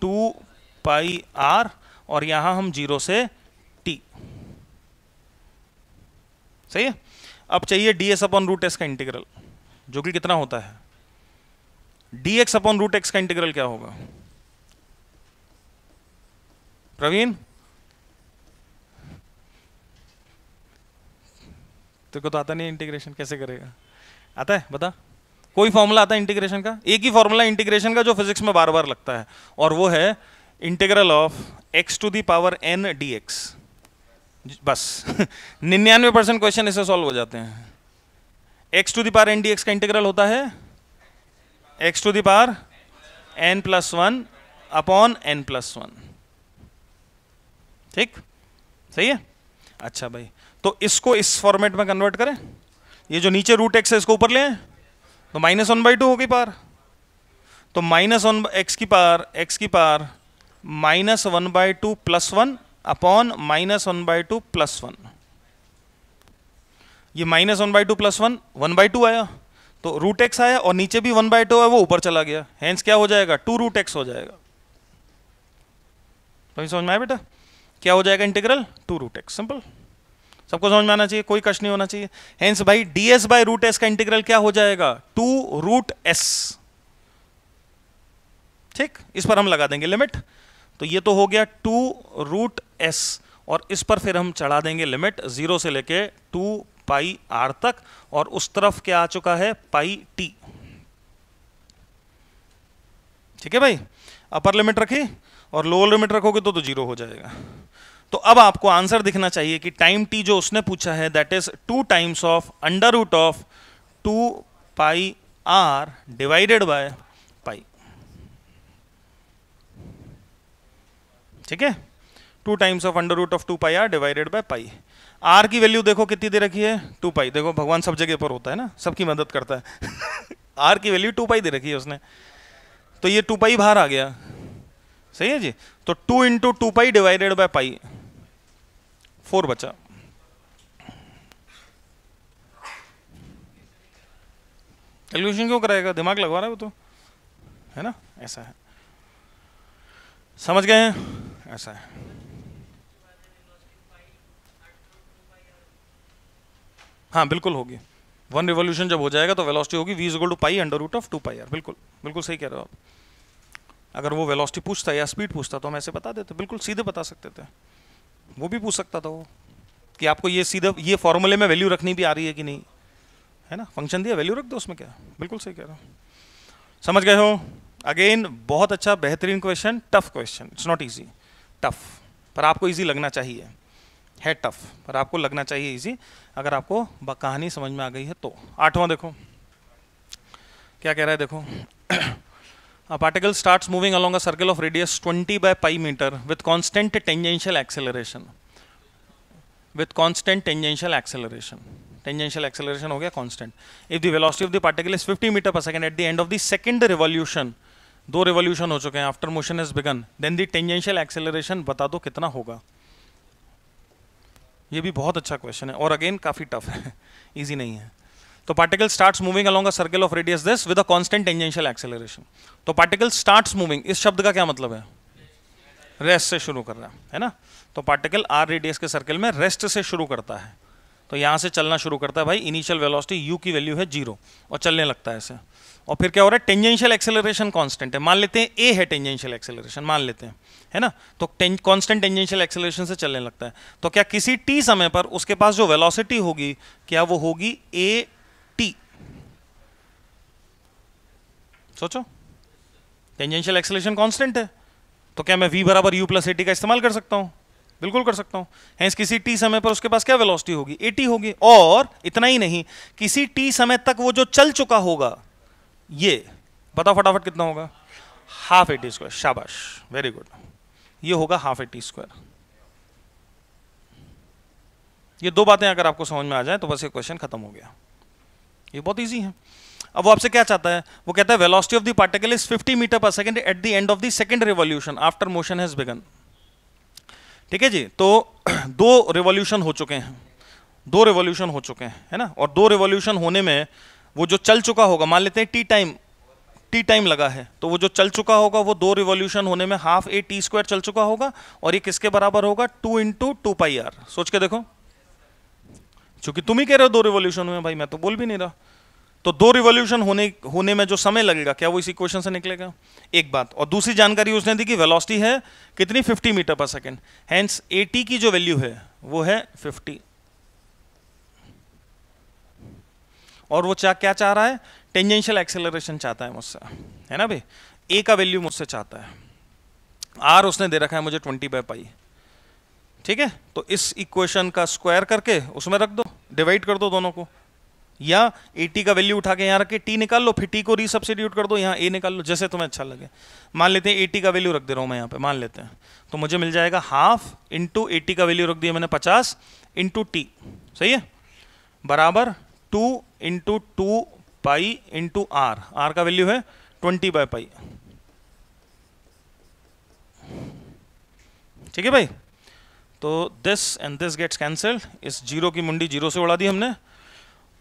टू पाई आर और यहाँ हम जीरो से टी सही है अब चाहिए d s upon root s का इंटीग्रल जो कि कितना होता है d x upon root x का इंटीग्रल क्या होगा प्रवीण तेरे को तो आता नहीं इंटीग्रेशन कैसे करेगा आता है बता कोई फॉर्मूला आता है इंटीग्रेशन का एक ही फॉर्मूला इंटीग्रेशन का जो फिजिक्स में बार बार लगता है और वो है integral of x to the power n d x बस निन्यानवे परसेंट क्वेश्चन इसे सॉल्व हो जाते हैं x to the power n d x का इंटीग्रल होता है x to the power n plus one upon n plus one ठीक सही है अच्छा भाई तो इसको इस फॉर्मेट में कन्वर्ट करें ये जो नीचे रूट एक्स है इसको ऊपर ले तो माइनस वन बाई टू होगी पार तो माइनस वन एक्स की पार एक्स की पार minus one by two plus one upon minus one by two plus one ये minus one by two plus one one by two आया तो रूट एक्स आया और नीचे भी वन बाई टू है वो ऊपर चला गया हैंस क्या हो जाएगा टू रूट एक्स हो जाएगा तो समझ में आया बेटा क्या हो जाएगा integral two root x simple सबको समझ में आना चाहिए कोई कष्ट नहीं होना चाहिए हेंस भाई d s by root s का इंटीग्रल क्या हो जाएगा टू रूट एस ठीक इस पर हम लगा देंगे लिमिट तो ये तो हो गया टू रूट एस और इस पर फिर हम चढ़ा देंगे लिमिट जीरो से लेके टू पाई आर तक और उस तरफ क्या आ चुका है पाई टी ठीक है भाई अपर लिमिट रखी और लोअर लिमिट रखोगे तो तो जीरो हो जाएगा तो अब आपको आंसर दिखना चाहिए कि टाइम टी जो उसने पूछा है that is two times of under root of two pi r divided by pi ठीक है two times of under root of two pi r divided by pi r की वैल्यू देखो कितनी दे रखी है टू पाई देखो भगवान सब जगह पर होता है ना सबकी मदद करता है आर की वैल्यू टू पाई दे रखी है उसने तो ये टू पाई बाहर आ गया सही है जी तो two into two pi divided by pi four बचा कैलकुलेशन क्यों कराएगा दिमाग लगवा रहा है वो तो है ना ऐसा है समझ गए हैं ऐसा है हाँ बिल्कुल होगी वन रिवोल्यूशन जब हो जाएगा तो वेलोसिटी होगी वी गोल two pi under root of two pi r बिल्कुल बिल्कुल सही कह रहे हो आप अगर वो वेलोसिटी पूछता या स्पीड पूछता तो हम ऐसे बता देते बिल्कुल सीधे बता सकते थे वो भी पूछ सकता था वो कि आपको ये सीधा ये फॉर्मूले में वैल्यू रखनी भी आ रही है कि नहीं है ना फंक्शन दिया वैल्यू रख दो उसमें क्या बिल्कुल सही कह रहा हूँ समझ गए हो अगेन बहुत अच्छा बेहतरीन question tough question it's not easy tough पर आपको ईजी लगना चाहिए है टफ पर आपको लगना चाहिए ईजी अगर आपको कहानी समझ में आ गई है तो आठवां देखो क्या कह रहा है देखो A particle starts moving along a circle of radius 20 by pi meter with constant tangential acceleration. With constant tangential acceleration. Tangential acceleration ho gaya constant. If the velocity of the particle is 50 meter per second at the end of the second revolution, do revolution ho chuke hain after motion has begun then the tangential acceleration bata do kitna hoga ये भी बहुत अच्छा question है और again काफ़ी tough है easy नहीं है तो particle starts moving along a circle of radius this with a constant tangential acceleration तो पार्टिकल स्टार्ट्स मूविंग इस शब्द का क्या मतलब है रेस्ट से शुरू कर रहा है ना तो पार्टिकल आर रेडियस के सर्कल में रेस्ट से शुरू करता है तो यहाँ से चलना शुरू करता है भाई इनिशियल वेलोसिटी यू की वैल्यू है जीरो और चलने लगता है ऐसे और फिर क्या हो रहा है टेंजेंशियल एक्सेलरेशन कांस्टेंट है मान लेते हैं ए है टेंजेंशियल एक्सेलरेशन मान लेते हैं है ना तो कांस्टेंट टेंजेंशियल एक्सेलरेशन से चलने लगता है तो क्या किसी टी समय पर उसके पास जो वेलोसिटी होगी क्या वो होगी ए सोचो टेंजेंशियल एक्सेलेशन कांस्टेंट है तो क्या मैं v बराबर यू प्लस एटी का इस्तेमाल कर सकता हूं बिल्कुल कर सकता हूं हैंस किसी टी समय पर उसके पास क्या वेलोसिटी होगी एटी होगी और इतना ही नहीं किसी टी समय तक वो जो चल चुका होगा ये बताओ फटाफट कितना होगा हाफ एटी स्क्वायर शाबाश वेरी गुड ये होगा हाफ एटी स्क्वायर ये दो बातें अगर आपको समझ में आ जाए तो बस ये क्वेश्चन खत्म हो गया ये बहुत ईजी है अब वो आपसे क्या चाहता है वो कहता है velocity of the particle is 50 metre per second at the end of the second revolution after motion has begun ठीक है जी तो दो रिवॉल्यूशन हो चुके हैं दो रिवॉल्यूशन हो चुके हैं है ना और दो रिवॉल्यूशन होने में वो जो चल चुका होगा मान लेते हैं टी टाइम टी टाइम लगा है तो वो जो चल चुका होगा वो दो रिवॉल्यूशन होने में हाफ ए टी स्क्वायर चल चुका होगा और ये किसके बराबर होगा two into two pi r सोच के देखो चूंकि तुम ही कह रहे हो दो रिवॉल्यूशन में भाई मैं तो बोल भी नहीं रहा तो दो रिवॉल्यूशन होने होने में जो समय लगेगा क्या वो इसी क्वेश्चन से निकलेगा एक बात और दूसरी जानकारी उसने दी कि वेलोसिटी है कितनी 50 metre per second hence A की जो वैल्यू है वो है 50 और वो चाह क्या चाह रहा है टेंजेंशियल एक्सेलरेशन चाहता है मुझसे है ना भाई ए का वैल्यू मुझसे चाहता है आर उसने दे रखा है मुझे ट्वेंटी बाय पाई ठीक है तो इस इक्वेशन का स्क्वायर करके उसमें रख दो डिवाइड कर दो दोनों को या ए टी का वैल्यू उठा के यहाँ रख के टी निकाल लो फिर टी को रीसब्सिट्यूट कर दो यहाँ ए निकाल लो जैसे तुम्हें अच्छा लगे मान लेते हैं ए टी का वैल्यू रख दे रहा हूँ मैं यहाँ पे मान लेते हैं तो मुझे मिल जाएगा हाफ इंटू ए टी का वैल्यू रख दिया मैंने पचास इंटू टी सही है बराबर two into two pi into r r का वैल्यू है ट्वेंटी बाय पाई ठीक है भाई तो this and this gets cancelled इस जीरो की मुंडी जीरो से उड़ा दी हमने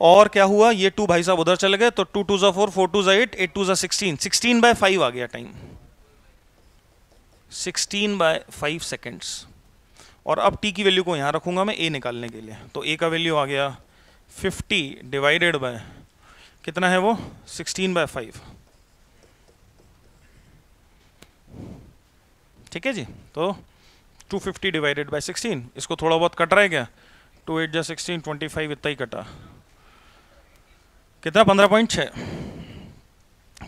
और क्या हुआ ये टू भाई साहब उधर चले गए तो टू टू ज़ा फोर फोर टू जो एट एट टू जो सिक्सटीन सिक्सटीन बाय फाइव आ गया time sixteen by five seconds और अब टी की वैल्यू को यहाँ रखूंगा मैं ए निकालने के लिए तो ए का वैल्यू आ गया फिफ्टी डिवाइडेड बाय कितना है वो सिक्सटीन बाय फाइव ठीक है जी तो two fifty divided by sixteen इसको थोड़ा बहुत कट रहा है क्या टू एट जा सिक्सटीन ट्वेंटी फाइव इतना ही कटा कितना पंद्रह पॉइंट छः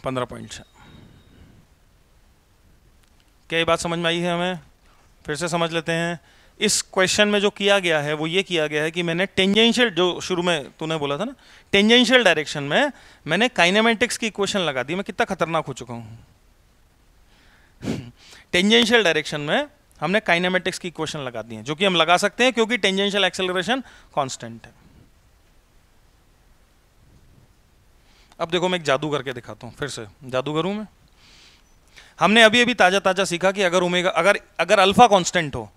पंद्रह पॉइंट छः क्या ये बात समझ में आई है हमें फिर से समझ लेते हैं इस क्वेश्चन में जो किया गया है वो ये किया गया है कि मैंने टेंजेंशियल जो शुरू में तूने बोला था ना टेंजेंशियल डायरेक्शन में मैंने काइनेमेटिक्स की इक्वेशन लगा दी मैं कितना खतरनाक हो चुका हूँ टेंजेंशियल डायरेक्शन में हमने काइनेमेटिक्स की इक्वेशन लगा दी है जो कि हम लगा सकते हैं क्योंकि टेंजेंशियल एक्सेलरेशन कॉन्स्टेंट है अब देखो मैं एक जादू करके दिखाता हूँ फिर से जादू करूँ मैं हमने अभी अभी ताज़ा ताज़ा सीखा कि अगर ओमेगा अगर अगर अल्फ़ा कांस्टेंट हो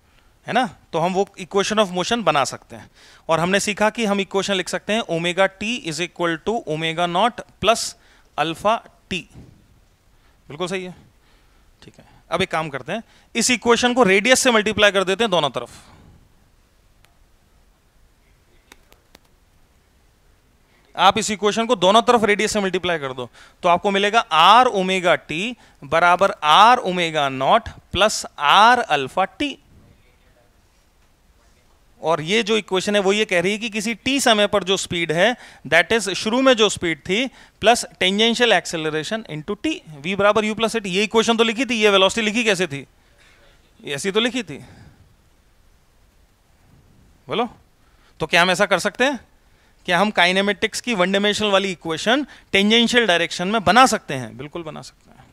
है ना तो हम वो इक्वेशन ऑफ मोशन बना सकते हैं और हमने सीखा कि हम इक्वेशन लिख सकते हैं omega t is equal to omega naught plus alpha t बिल्कुल सही है ठीक है अब एक काम करते हैं इस इक्वेशन को रेडियस से मल्टीप्लाई कर देते हैं दोनों तरफ आप इस इक्वेशन को दोनों तरफ रेडियस से मल्टीप्लाई कर दो तो आपको मिलेगा आर ओमेगा टी बराबर r omega naught plus r alpha t और ये जो इक्वेशन है वो ये कह रही है कि किसी टी समय पर जो स्पीड है दैट इज शुरू में जो स्पीड थी plus tangential acceleration to t v बराबर यू प्लस एट ये इक्वेशन तो लिखी थी ये वेलोसिटी लिखी कैसे थी ऐसी तो लिखी थी बोलो तो क्या हम ऐसा कर सकते हैं कि हम काइनेमेटिक्स की वन डायमेंशनल वाली इक्वेशन टेंजेंशियल डायरेक्शन में बना सकते हैं बिल्कुल बना सकते हैं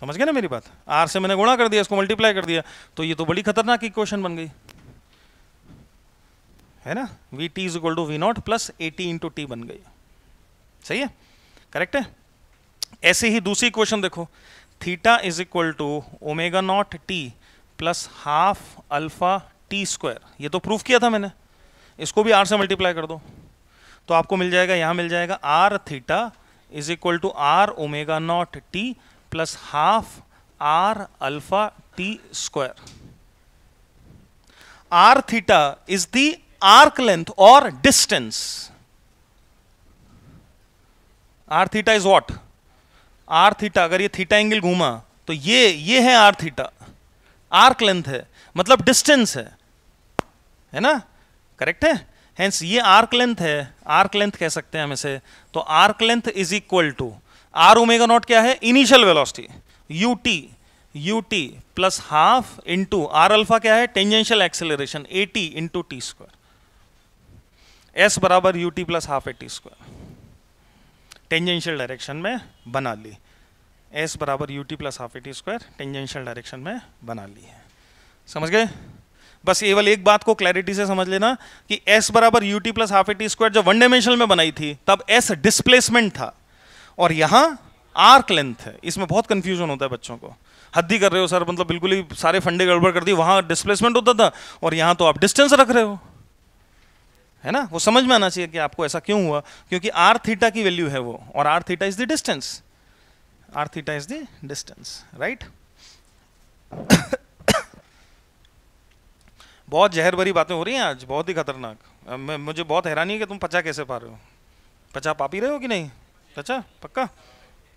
समझ गए ना मेरी बात आर से मैंने गुणा कर दिया इसको मल्टीप्लाई कर दिया तो ये तो बड़ी खतरनाक इक्वेशन बन गई है ना v t is equal to v naught plus a t into t बन गई सही है करेक्ट है ऐसे ही दूसरी इक्वेशन देखो theta is equal to omega naught t plus half alpha t square ये तो प्रूफ किया था मैंने इसको भी आर से मल्टीप्लाई कर दो तो आपको मिल जाएगा यहाँ मिल जाएगा r theta is equal to r omega naught t plus half r alpha t square r theta is the arc length और distance r theta is what r theta अगर ये थीटा एंगल घूमा तो ये ये है आर थीटा आर्क लेंथ है मतलब डिस्टेंस है है ना करेक्ट है हेंस ये आर्क लेंथ है आर्क लेंथ कह सकते हैं हम इसे तो arc length is equal to r omega naught क्या है initial velocity u t u t plus half into r alpha क्या है tangential acceleration a t into t square s बराबर u t plus half a t square tangential direction में बना ली s बराबर u t plus half a t square tangential direction में बना ली है समझ गए बस केवल एक बात को क्लैरिटी से समझ लेना कि एस बराबर u t plus half a t square जब वन डायमेंशन में बनाई थी तब एस डिस्प्लेसमेंट था और यहाँ आर्क लेंथ है इसमें बहुत कंफ्यूजन होता है बच्चों को हद्दी कर रहे हो सर मतलब बिल्कुल ही सारे फंडे गड़बड़ कर दी वहाँ डिस्प्लेसमेंट होता था और यहाँ तो आप डिस्टेंस रख रहे हो है ना वो समझ में आना चाहिए कि आपको ऐसा क्यों हुआ क्योंकि आर थीटा की वैल्यू है वो और r theta is the distance r theta is the distance right बहुत जहर भरी बातें हो रही हैं आज बहुत ही खतरनाक मुझे बहुत हैरानी है कि तुम पचा कैसे पा रहे हो पचा पा पी रहे हो कि नहीं पचा पक्का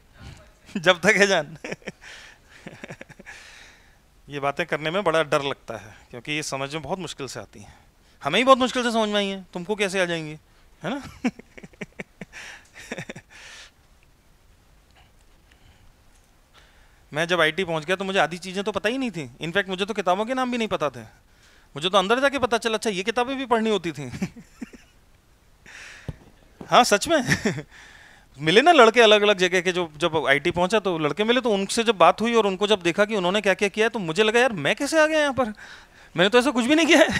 जब तक है जान ये बातें करने में बड़ा डर लगता है क्योंकि ये समझ में बहुत मुश्किल से आती हैं हमें ही बहुत मुश्किल से समझ में आई है तुमको कैसे आ जाएंगे है ना मैं जब आईटी पहुंच गया तो मुझे आधी चीज़ें तो पता ही नहीं थी इनफैक्ट मुझे तो किताबों के नाम भी नहीं पता थे मुझे तो अंदर जाके पता चला अच्छा ये किताबें भी पढ़नी होती थी हाँ सच में मिले ना लड़के अलग अलग जगह के जो जब आईटी पहुंचा तो लड़के मिले तो उनसे जब बात हुई और उनको जब देखा कि उन्होंने क्या क्या किया तो मुझे लगा यार मैं कैसे आ गया यहाँ पर मैंने तो ऐसा कुछ भी नहीं किया है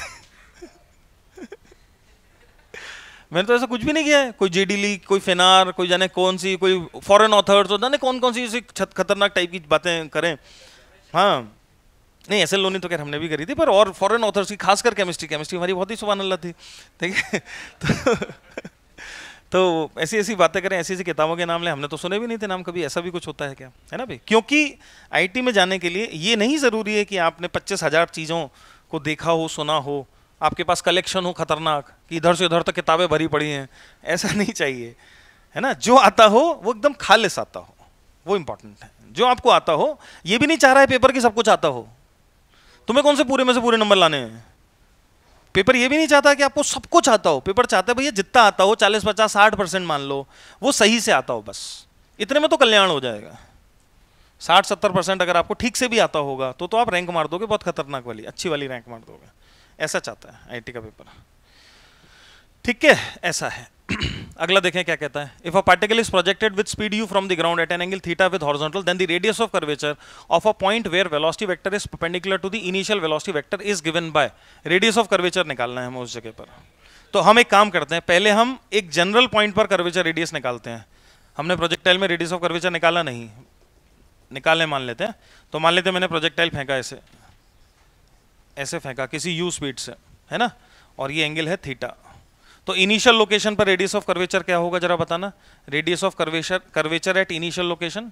मैंने तो ऐसा कुछ भी नहीं किया है कोई जेडी लीग कोई फेनार कोई जाने कौन सी कोई फॉरेन ऑथर्स और जाने कौन कौन सी खतरनाक टाइप की बातें करें हाँ नहीं ऐसे लोनी तो खैर हमने भी करी थी पर और फॉरेन ऑथर्स की खासकर केमिस्ट्री केमिस्ट्री हमारी बहुत ही सुबह अल्लाह थी ठीक है तो तो ऐसी ऐसी बातें करें ऐसी ऐसी किताबों के नाम लें हमने तो सुने भी नहीं थे नाम कभी ऐसा भी कुछ होता है क्या है ना भाई क्योंकि आईटी में जाने के लिए ये नहीं ज़रूरी है कि आपने पच्चीस हज़ार चीज़ों को देखा हो सुना हो आपके पास कलेक्शन हो खतरनाक कि इधर से उधर तक तो किताबें भरी पड़ी हैं ऐसा नहीं चाहिए है ना जो आता हो वो एकदम खालिश आता हो वो इम्पॉर्टेंट है जो आपको आता हो ये भी नहीं चाह रहा है पेपर की सब कुछ आता हो तुम्हें कौन से पूरे में से पूरे नंबर लाने हैं पेपर ये भी नहीं चाहता कि आपको सबको चाहता हो पेपर चाहता है भैया जितना आता हो चालीस पचास साठ परसेंट मान लो वो सही से आता हो बस इतने में तो कल्याण हो जाएगा साठ सत्तर परसेंट अगर आपको ठीक से भी आता होगा तो तो आप रैंक मार दोगे बहुत खतरनाक वाली अच्छी वाली रैंक मार दोगे ऐसा चाहता है आईटी का पेपर ठीक है ऐसा है अगला देखें क्या कहता है if a particle is projected with speed u from the ground at an angle theta with horizontal then the radius of curvature of a point where velocity vector is perpendicular to the initial velocity vector is given by radius of curvature निकालना है हम उस जगह पर तो हम एक काम करते हैं पहले हम एक जनरल पॉइंट पर कर्वेचर रेडियस निकालते हैं हमने प्रोजेक्टाइल में रेडियस ऑफ कर्वेचर निकाला नहीं निकाले मान लेते हैं तो मान लेते हैं मैंने प्रोजेक्टाइल फेंका ऐसे ऐसे फेंका किसी यू स्पीड से है ना और ये एंगल है थीटा तो इनिशियल लोकेशन पर रेडियस ऑफ कर्वेचर क्या होगा जरा बताना radius of curvature curvature at initial location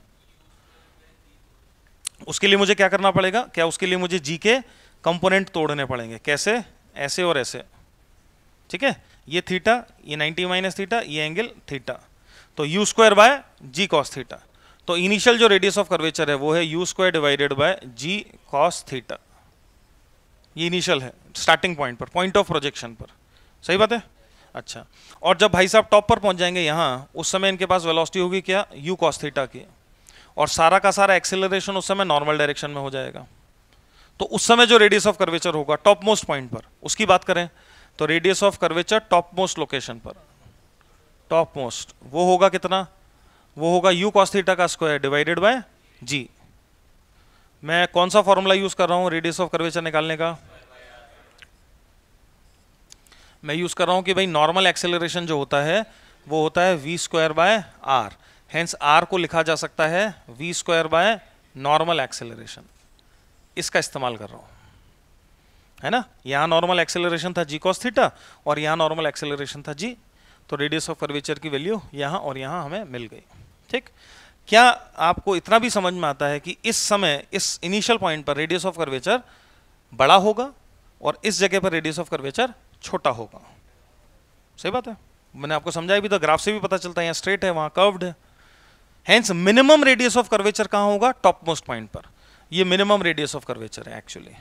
उसके लिए मुझे क्या करना पड़ेगा क्या उसके लिए मुझे जी के कंपोनेंट तोड़ने पड़ेंगे कैसे ऐसे और ऐसे ठीक है ये थीटा ये 90 माइनस थीटा ये एंगल थीटा तो u square by g cos theta तो इनिशियल जो रेडियस ऑफ कर्वेचर है वो है u square divided by g cos theta ये इनिशियल है स्टार्टिंग पॉइंट पर पॉइंट ऑफ प्रोजेक्शन पर सही बात है अच्छा और जब भाई साहब टॉप पर पहुंच जाएंगे यहाँ उस समय इनके पास वेलोसिटी होगी क्या यू कॉस थीटा की और सारा का सारा एक्सेलरेशन उस समय नॉर्मल डायरेक्शन में हो जाएगा तो उस समय जो रेडियस ऑफ कर्वेचर होगा टॉप मोस्ट पॉइंट पर उसकी बात करें तो radius of curvature top most location पर टॉप मोस्ट वो होगा कितना वो होगा यू कॉस थीटा का स्क्वायर डिवाइडेड बाय जी मैं कौन सा फॉर्मूला यूज कर रहा हूँ रेडियस ऑफ कर्वेचर निकालने का मैं यूज़ कर रहा हूँ कि भाई नॉर्मल एक्सेलरेशन जो होता है वो होता है v square by r hence r को लिखा जा सकता है v square by normal acceleration इसका इस्तेमाल कर रहा हूँ है ना यहाँ नॉर्मल एक्सेलरेशन था जी कॉस्थीटा और यहाँ नॉर्मल एक्सेलरेशन था जी तो रेडियस ऑफ कर्वेचर की वैल्यू यहाँ और यहाँ हमें मिल गई ठीक क्या आपको इतना भी समझ में आता है कि इस समय इस इनिशियल पॉइंट पर रेडियस ऑफ कर्वेचर बड़ा होगा और इस जगह पर रेडियस ऑफ कर्वेचर छोटा होगा सही बात है मैंने आपको समझाया भी था ग्राफ से भी पता चलता है यहाँ स्ट्रेट है वहाँ कर्व्ड है hence minimum radius of curvature कहाँ होगा टॉप मोस्ट पॉइंट पर ये मिनिमम रेडियस ऑफ कर्वेचर है एक्चुअली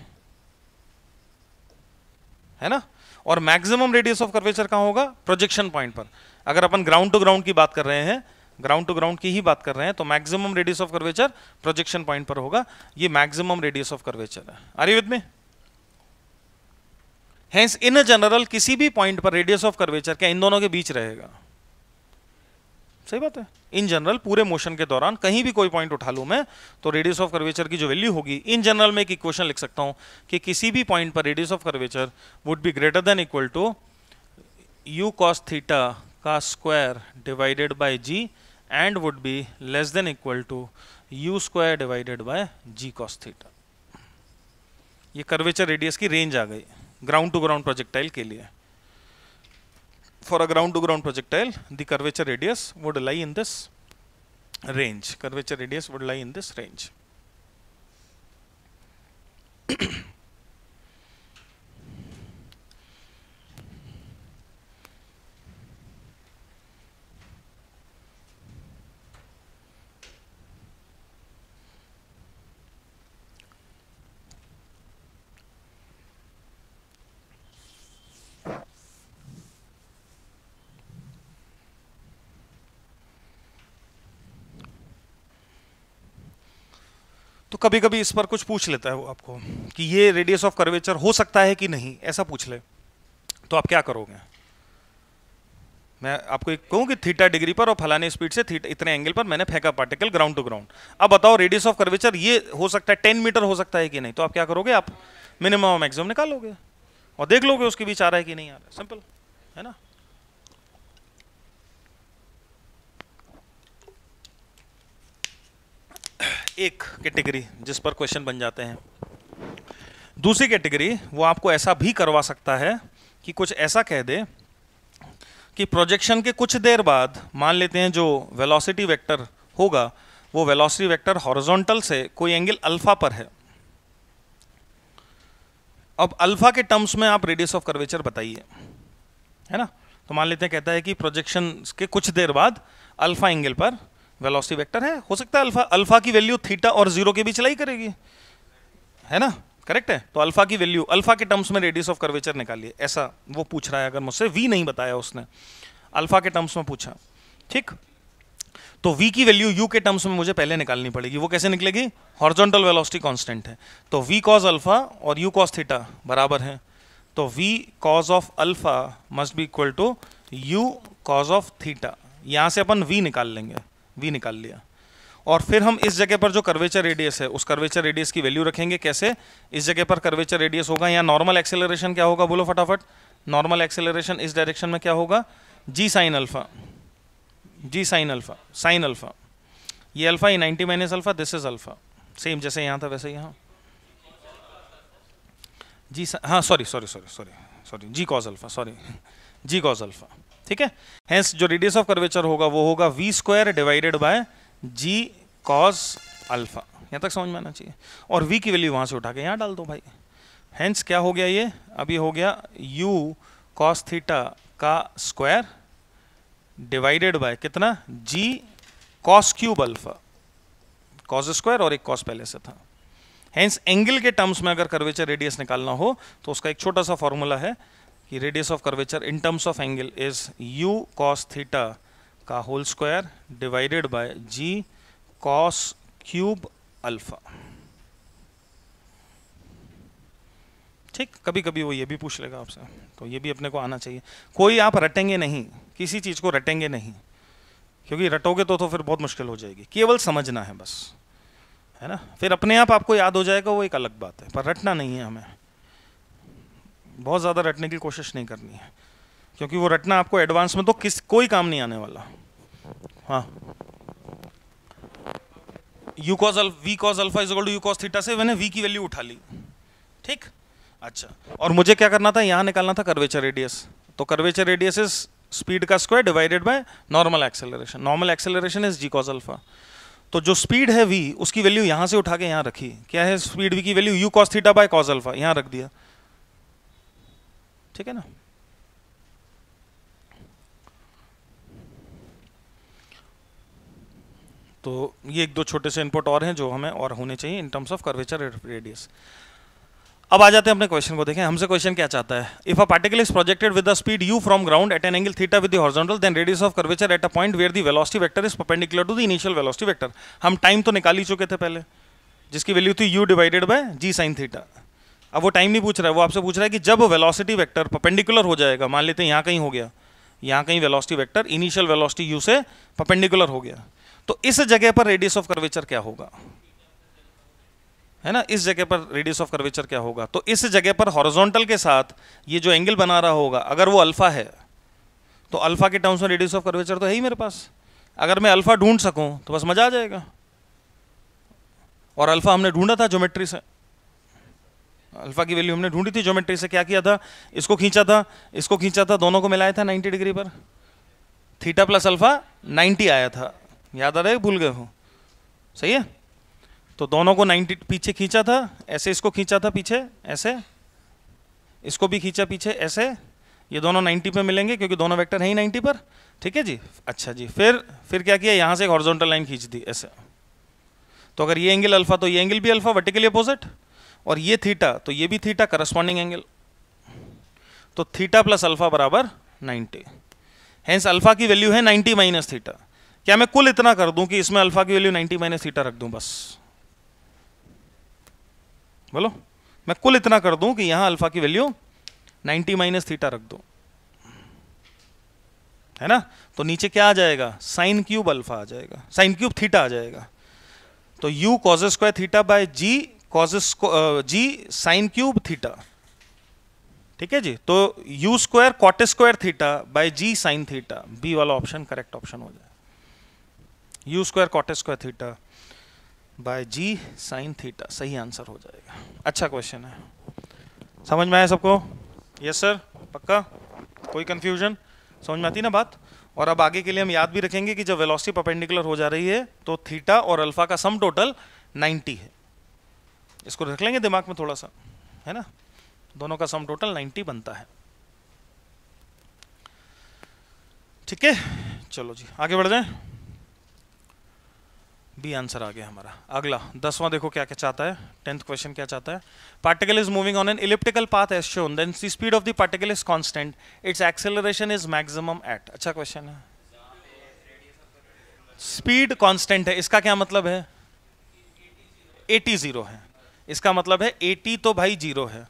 है ना और मैक्सिमम रेडियस ऑफ कर्वेचर कहाँ होगा प्रोजेक्शन पॉइंट पर अगर अपन ग्राउंड टू ग्राउंड की बात कर रहे हैं ग्राउंड टू ग्राउंड की ही बात कर रहे हैं तो maximum radius of curvature projection point पर होगा ये मैक्सिमम रेडियस ऑफ कर्वेचर है are you with me hence in general किसी भी पॉइंट पर रेडियस ऑफ कर्वेचर क्या इन दोनों के बीच रहेगा सही बात है इन जनरल पूरे मोशन के दौरान कहीं भी कोई पॉइंट उठा लू मैं तो रेडियस ऑफ कर्वेचर की जो वैल्यू होगी इन जनरल में एक इक्वेशन लिख सकता हूं कि किसी भी पॉइंट पर radius of curvature would be greater than equal to u cos theta का square divided by g and would be less than equal to u square divided by g cos theta ये curvature radius की range आ गई ground to ground projectile के लिए for a ground to ground projectile the curvature radius would lie in this range curvature radius would lie in this range कभी कभी इस पर कुछ पूछ लेता है वो आपको कि ये रेडियस ऑफ कर्वेचर हो सकता है कि नहीं ऐसा पूछ ले तो आप क्या करोगे मैं आपको एक कहूँ कि थीटा डिग्री पर और फलाने स्पीड से थीटा इतने एंगल पर मैंने फेंका पार्टिकल ग्राउंड टू ग्राउंड अब बताओ रेडियस ऑफ कर्वेचर ये हो सकता है टेन मीटर हो सकता है कि नहीं तो आप क्या करोगे आप मिनिमम और मैक्सिमम निकालोगे और देख लोगे उसके बीच आ रहा है कि नहीं आ रहा है सिंपल है ना एक कैटेगरी जिस पर क्वेश्चन बन जाते हैं दूसरी कैटेगरी वो आपको ऐसा भी करवा सकता है कि कुछ ऐसा कह दे कि प्रोजेक्शन के कुछ देर बाद मान लेते हैं जो वेलोसिटी वेक्टर होगा वो वेलोसिटी वेक्टर हॉरिजॉन्टल से कोई एंगल अल्फा पर है अब अल्फा के टर्म्स में आप रेडियस ऑफ कर्वेचर बताइए है ना तो मान लेते हैं कहता है कि प्रोजेक्शन के कुछ देर बाद अल्फा एंगल पर वेलोसिटी वेक्टर है हो सकता है अल्फा अल्फा की वैल्यू थीटा और जीरो के बीच लाई करेगी है ना करेक्ट है तो अल्फा की वैल्यू अल्फा के टर्म्स में रेडियस ऑफ कर्वेचर निकालिए ऐसा वो पूछ रहा है अगर मुझसे वी नहीं बताया उसने अल्फा के टर्म्स में पूछा ठीक तो v की वैल्यू u के टर्म्स में मुझे पहले निकालनी पड़ेगी वो कैसे निकलेगी हॉर्जोंटल वेलोसिटी कांस्टेंट है तो v cos अल्फा और u cos थीटा बराबर हैं तो v cos of alpha must be equal to u cos of theta यहां से अपन v निकाल लेंगे वी निकाल लिया और फिर हम इस जगह पर जो कर्वेचर रेडियस है उस कर्वेचर रेडियस की वैल्यू रखेंगे कैसे इस जगह पर कर्वेचर रेडियस होगा या नॉर्मल एक्सेलरेशन क्या होगा बोलो फटाफट नॉर्मल एक्सेलरेशन इस डायरेक्शन में क्या होगा g sine alpha g sine alpha sine alpha ये अल्फा ये ninety minus alpha this is alpha same जैसे यहाँ था वैसे यहाँ जी हाँ sorry sorry sorry sorry sorry g cos alpha sorry g cos alpha ठीक है हैंस जो रेडियस ऑफ कर्वेचर होगा वो होगा v square divided by g cos alpha यहाँ तक समझ में आना चाहिए और वी की वैल्यू वहाँ से उठा के यहाँ डाल दो भाई हैंस क्या हो गया ये अभी हो गया यू कॉस थीटा का स्क्वायर डिवाइडेड बाय कितना g cos cube alpha cos square और एक कॉस पहले से था हैंस एंगल के टर्म्स में अगर कर्वेचर रेडियस निकालना हो तो उसका एक छोटा सा फॉर्मूला है कि radius of curvature in terms of angle is u cos theta का whole square divided by g cos cube alpha ठीक कभी कभी वो ये भी पूछ लेगा आपसे तो ये भी अपने को आना चाहिए कोई आप रटेंगे नहीं किसी चीज़ को रटेंगे नहीं क्योंकि रटोगे तो तो फिर बहुत मुश्किल हो जाएगी केवल समझना है बस है ना फिर अपने आप आपको याद हो जाएगा वो एक अलग बात है पर रटना नहीं है हमें बहुत ज़्यादा रटने की कोशिश नहीं करनी है क्योंकि वो रटना आपको एडवांस में तो किस कोई काम नहीं आने वाला हाँ u cos v cos alpha is to u cos theta से मैंने वी की वैल्यू उठा ली ठीक अच्छा और मुझे क्या करना था यहाँ निकालना था कर्वेचर रेडियस तो कर्वेचर रेडियस इज स्पीड का square divided by normal acceleration normal acceleration is g cos alpha तो जो स्पीड है वी उसकी वैल्यू यहाँ से उठा के यहाँ रखी क्या है स्पीड वी की value u cos theta by cos alpha यहाँ रख दिया ठीक है ना तो ये एक दो छोटे से इनपुट और हैं जो हमें और होने चाहिए in terms of curvature radius अब आ जाते हैं अपने क्वेश्चन को देखें हमसे क्वेश्चन क्या चाहता है if a particle is projected with the speed u from ground at an angle theta with the horizontal then radius of curvature at a point where the velocity vector is perpendicular to the initial velocity vector हम time तो निकाल ही चुके थे पहले जिसकी value थी u divided by g sine theta अब वो टाइम नहीं पूछ रहा है वो आपसे पूछ रहा है कि जब वेलोसिटी वेक्टर परपेंडिकुलर हो जाएगा मान लेते हैं यहाँ कहीं हो गया यहाँ कहीं velocity vector initial velocity u से परपेंडिकुलर हो गया तो इस जगह पर रेडियस ऑफ कर्वेचर क्या होगा है ना इस जगह पर रेडियस ऑफ कर्वेचर क्या होगा तो इस जगह पर हॉरिजॉन्टल के साथ ये जो एंगल बना रहा होगा अगर वो अल्फा है तो अल्फा के टर्म्स में रेडियस ऑफ कर्वेचर तो है ही मेरे पास अगर मैं अल्फा ढूंढ सकूं तो बस मजा आ जाएगा और अल्फा हमने ढूंढा था ज्योमेट्री से अल्फा की वैल्यू हमने ढूंढी थी ज्योमेट्री से क्या किया था इसको खींचा था इसको खींचा था दोनों को मिलाया था 90 डिग्री पर थीटा प्लस अल्फा 90 आया था याद आ रहा है भूल गए हो सही है तो दोनों को 90 पीछे खींचा था ऐसे इसको खींचा था पीछे ऐसे इसको भी खींचा पीछे ऐसे ये दोनों नाइन्टी पर मिलेंगे क्योंकि दोनों वैक्टर हैं ही पर ठीक है जी अच्छा जी फिर फिर क्या किया यहाँ से एक हॉर्जोनटल लाइन खींच दी ऐसे तो अगर ये एंगल अल्फा तो ये एंगल भी अल्फा वर्टिकली अपोजिट और ये थीटा तो ये भी थीटा करस्पॉन्डिंग एंगल तो थीटा प्लस अल्फा बराबर 90 हैंस अल्फा की वैल्यू है 90 माइनस थीटा क्या मैं कुल इतना कर दूं कि इसमें अल्फा की वैल्यू 90 माइनस थीटा रख दूं बस बोलो मैं कुल इतना कर दूं कि यहां अल्फा की वैल्यू 90 माइनस थीटा रख दूं है ना तो नीचे क्या आ जाएगा साइन क्यूब अल्फा आ जाएगा साइन क्यूब थीटा आ जाएगा तो u cos square theta by g कॉजेस जी साइन क्यूब थीटा ठीक है जी तो u square cot square theta by g sine theta B वाला ऑप्शन करेक्ट ऑप्शन हो जाए u square cot square theta by g sine theta सही answer हो जाएगा अच्छा क्वेश्चन है समझ में आया सबको यस सर पक्का कोई कंफ्यूजन समझ में आती ना बात और अब आगे के लिए हम याद भी रखेंगे कि जब वेलोसिटी परपेंडिकुलर हो जा रही है तो थीटा और अल्फा का सम टोटल 90 है इसको रख लेंगे दिमाग में थोड़ा सा है ना दोनों का सम टोटल 90 बनता है ठीक है चलो जी आगे बढ़ जाए बी आंसर आ गया हमारा अगला दसवां देखो क्या क्या चाहता है टेंथ क्वेश्चन क्या चाहता है particle is moving on an elliptical path as shown then speed of the particle is constant its acceleration is maximum at अच्छा क्वेश्चन है स्पीड कांस्टेंट है इसका क्या मतलब है एटी जीरो है इसका मतलब है एटी तो भाई जीरो है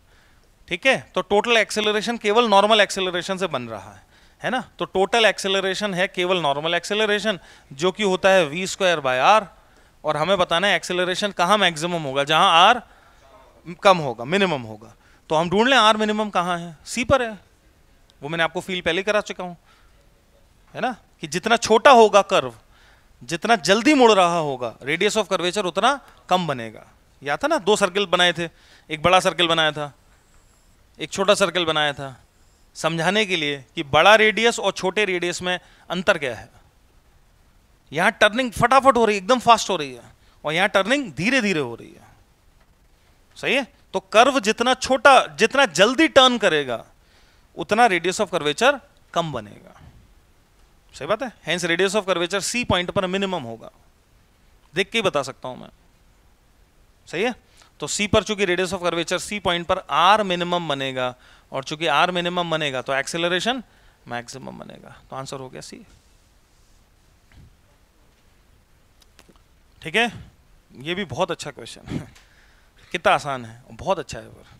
ठीक है तो टोटल एक्सेलरेशन केवल नॉर्मल एक्सेलरेशन से बन रहा है है ना तो टोटल एक्सेलरेशन है केवल नॉर्मल एक्सेलरेशन जो कि होता है वी स्क्वायर बाय आर और हमें बताना है एक्सेलरेशन कहाँ मैक्सिमम होगा जहाँ आर कम होगा मिनिमम होगा तो हम ढूंढ लें आर मिनिमम कहाँ है सी पर है वो मैंने आपको फील पहले करा चुका हूँ है ना कि जितना छोटा होगा कर्व जितना जल्दी मुड़ रहा होगा रेडियस ऑफ कर्वेचर उतना कम बनेगा या था ना दो सर्कल बनाए थे एक बड़ा सर्कल बनाया था एक छोटा सर्कल बनाया था समझाने के लिए कि बड़ा रेडियस और छोटे रेडियस में अंतर क्या है यहां टर्निंग फटाफट हो रही है एकदम फास्ट हो रही है और यहां टर्निंग धीरे धीरे हो रही है सही है तो कर्व जितना छोटा जितना जल्दी टर्न करेगा उतना रेडियस ऑफ कर्वेचर कम बनेगा सही बात है hence radius of curvature C point पर मिनिमम होगा देख के ही बता सकता हूं मैं सही है तो सी पर चूंकि radius of curvature C point पर आर मिनिमम बनेगा और चूंकि आर मिनिमम बनेगा तो एक्सेलरेशन मैक्सिमम बनेगा तो आंसर हो गया सी ठीक है ये भी बहुत अच्छा क्वेश्चन है कितना आसान है बहुत अच्छा है पर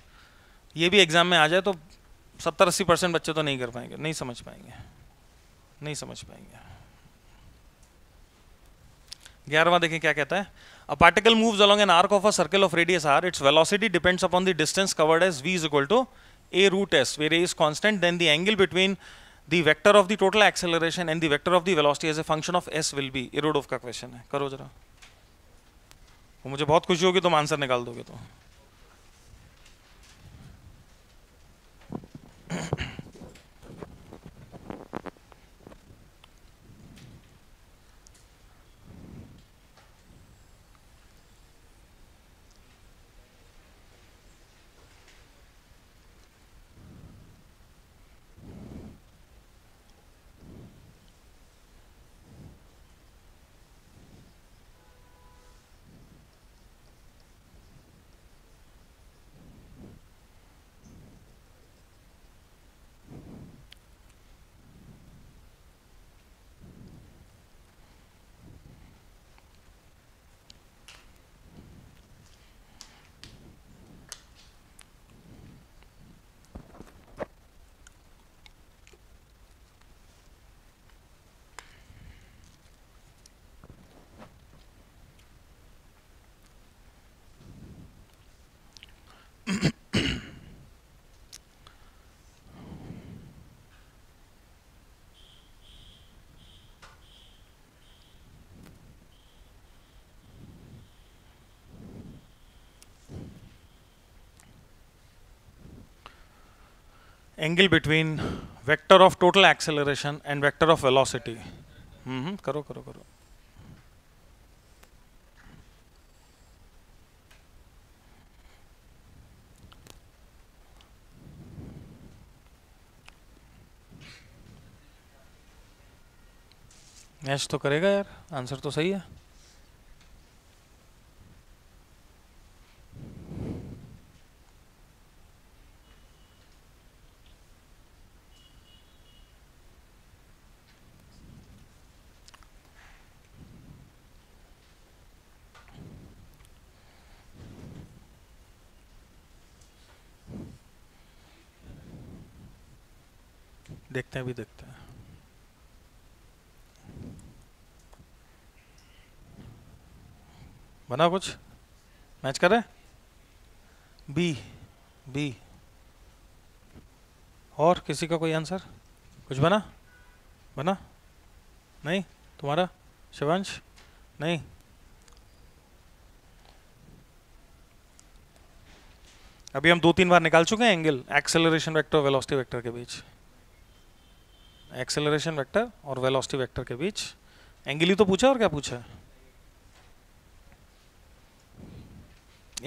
ये भी एग्जाम में आ जाए तो सत्तर अस्सी परसेंट बच्चे तो नहीं कर पाएंगे नहीं समझ पाएंगे नहीं समझ पाएंगे ग्यारहवा देखें क्या कहता है A particle moves along an arc of a circle of radius r. Its velocity depends upon the distance covered as v is equal to a root s, where a is constant. Then the angle between the vector of the total acceleration and the vector of the velocity as a function of s will be. Irodov का question है करो जरा वो मुझे बहुत खुशी होगी तुम आंसर निकाल दोगे तो angle between vector of total acceleration and vector of velocity करो करो करो मैच तो करेगा यार आंसर तो सही है देखते हैं भी देखते हैं बना कुछ मैच कर रहे बी बी और किसी का कोई आंसर कुछ बना बना नहीं तुम्हारा शिवांश नहीं अभी हम दो तीन बार निकाल चुके हैं angle acceleration vector velocity vector के बीच एक्सेलरेशन वेक्टर और वेलोसिटी वेक्टर के बीच एंगली तो पूछा और क्या पूछा है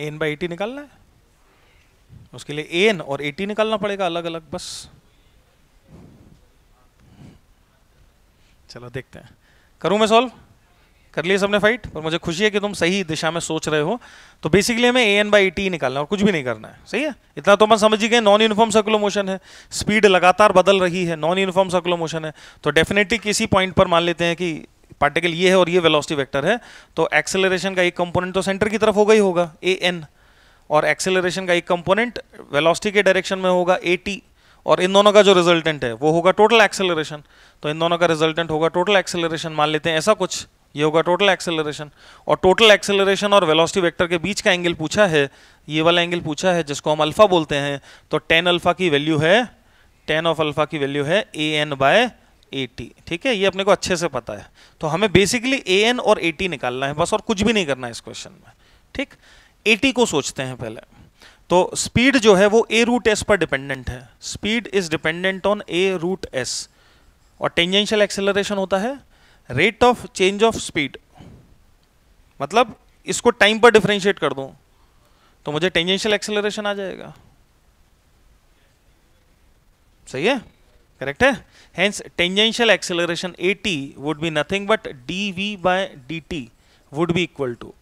एन बाई एटी निकालना है उसके लिए एन और एटी निकालना पड़ेगा अलग अलग बस चलो देखते हैं करूं मैं सॉल्व कर लिए सबने फाइट और मुझे खुशी है कि तुम सही दिशा में सोच रहे हो तो बेसिकली हमें ए एन बाई टी निकालना और कुछ भी नहीं करना है सही है इतना तो मैं समझ ही गए नॉन यूनिफॉर्म सर्कुलर मोशन है स्पीड लगातार बदल रही है नॉन यूनिफॉर्म सर्कुलर मोशन है तो डेफिनेटली किसी पॉइंट पर मान लेते हैं कि पार्टिकल ये है और ये वेलोसिटी वेक्टर है तो एक्सेलरेशन का एक कंपोनेंट तो सेंटर की तरफ होगा ही होगा ए एन और एक्सेलरेशन का एक कंपोनेंट वेलोसिटी के डायरेक्शन में होगा ए टी और इन दोनों का जो रिजल्टेंट है वो होगा टोटल एक्सेलरेशन तो इन दोनों का रिजल्टेंट होगा टोटल एक्सेलरेशन मान लेते हैं ऐसा कुछ ये होगा टोटल एक्सेलरेशन और टोटल एक्सेलरेशन और वेलोसिटी वेक्टर के बीच का एंगल पूछा है ये वाला एंगल पूछा है जिसको हम अल्फा बोलते हैं तो टेन अल्फा की वैल्यू है टेन ऑफ अल्फा की वैल्यू है a n by a t ठीक है ये अपने को अच्छे से पता है तो हमें बेसिकली ए एन और ए टी निकालना है बस और कुछ भी नहीं करना है इस क्वेश्चन में ठीक ए टी को सोचते हैं पहले तो स्पीड जो है वो ए रूट एस पर डिपेंडेंट है speed is dependent on a root s और टेंजेंशियल एक्सेलरेशन होता है rate of change of speed मतलब इसको टाइम पर डिफ्रेंशिएट कर दूं तो मुझे टेंजेंशियल एक्सेलरेशन आ जाएगा सही है करेक्ट है hence tangential acceleration t would be nothing but d v by d t would be equal to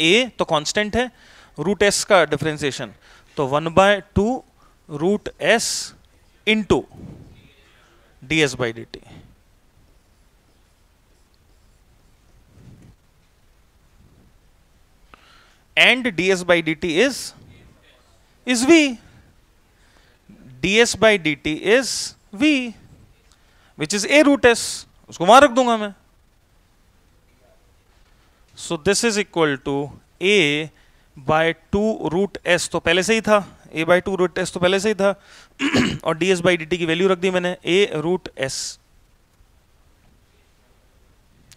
a तो कांस्टेंट है रूट एस का डिफ्रेंसिएशन तो one by two root s into d s by d t and d s and ds by is is is v by d t is v which is a root s उसको वहां रख दूंगा मैं so this is equal to a by two root s तो पहले से ही था a by two root s तो पहले से ही था और d s by d t की वैल्यू रख दी मैंने a root s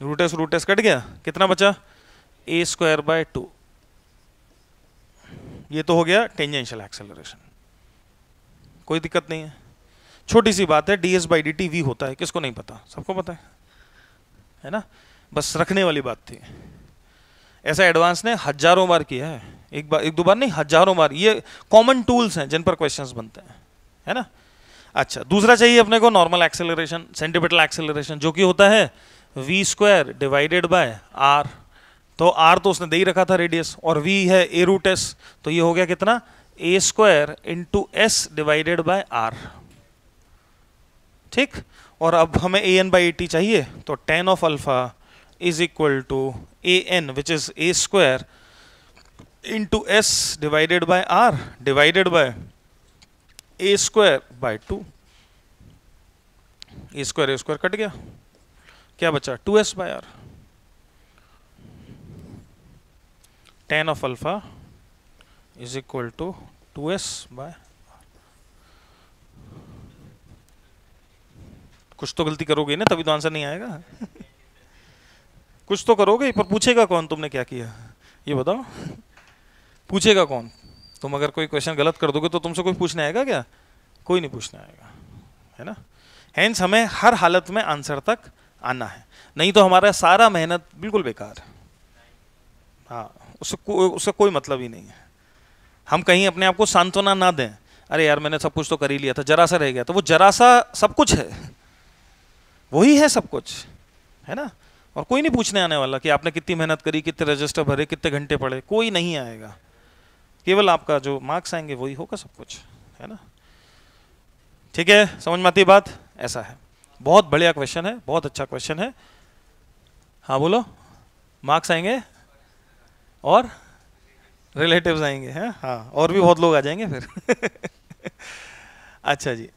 root s root s cut गया कितना बचा ए स्क्वायर बाय टू ये तो हो गया टेंजेंशियल एक्सेलरेशन कोई दिक्कत नहीं है छोटी सी बात है d s by d t v होता है किसको नहीं पता सबको पता है है ना बस रखने वाली बात थी ऐसा एडवांस ने हजारों बार किया है एक बार एक दो बार नहीं हजारों बार ये कॉमन टूल्स हैं जिन पर क्वेश्चंस बनते हैं है ना अच्छा दूसरा चाहिए अपने को नॉर्मल एक्सेलरेशन सेंटीमीटर एक्सेलरेशन जो कि होता है v square divided by r तो आर तो उसने दे ही रखा था रेडियस और वी है ए रूट एस तो ये हो गया कितना a square into s divided by r ठीक और अब हमें ए एन बाई टी चाहिए तो tan of alpha is equal to a n which is a square into s divided by r divided by a square by two a square a square cut गया क्या बचा two s by r tan of alpha is equal to 2s by कुछ तो गलती करोगे ना तभी तो आंसर नहीं आएगा कुछ तो करोगे पर पूछेगा कौन तुमने क्या किया ये बताओ पूछेगा कौन तुम अगर कोई क्वेश्चन गलत कर दोगे तो तुमसे कोई पूछने आएगा क्या कोई नहीं पूछने आएगा है ना हैंस हमें हर हालत में आंसर तक आना है नहीं तो हमारा सारा मेहनत बिल्कुल बेकार है हाँ उससे को, उसका कोई मतलब ही नहीं है हम कहीं अपने आप को सांत्वना ना दें अरे यार मैंने सब कुछ तो कर ही लिया था जरा सा रह गया तो वो जरा सा सब कुछ है वही है सब कुछ है ना और कोई नहीं पूछने आने वाला कि आपने कितनी मेहनत करी कितने रजिस्टर भरे कितने घंटे पढ़े कोई नहीं आएगा केवल आपका जो मार्क्स आएंगे वही होगा सब कुछ है ना ठीक है समझ में आती बात ऐसा है बहुत बढ़िया क्वेश्चन है बहुत अच्छा क्वेश्चन है हाँ बोलो मार्क्स आएंगे और रिलेटिव्स आएंगे हैं हाँ और भी बहुत लोग आ जाएंगे फिर अच्छा जी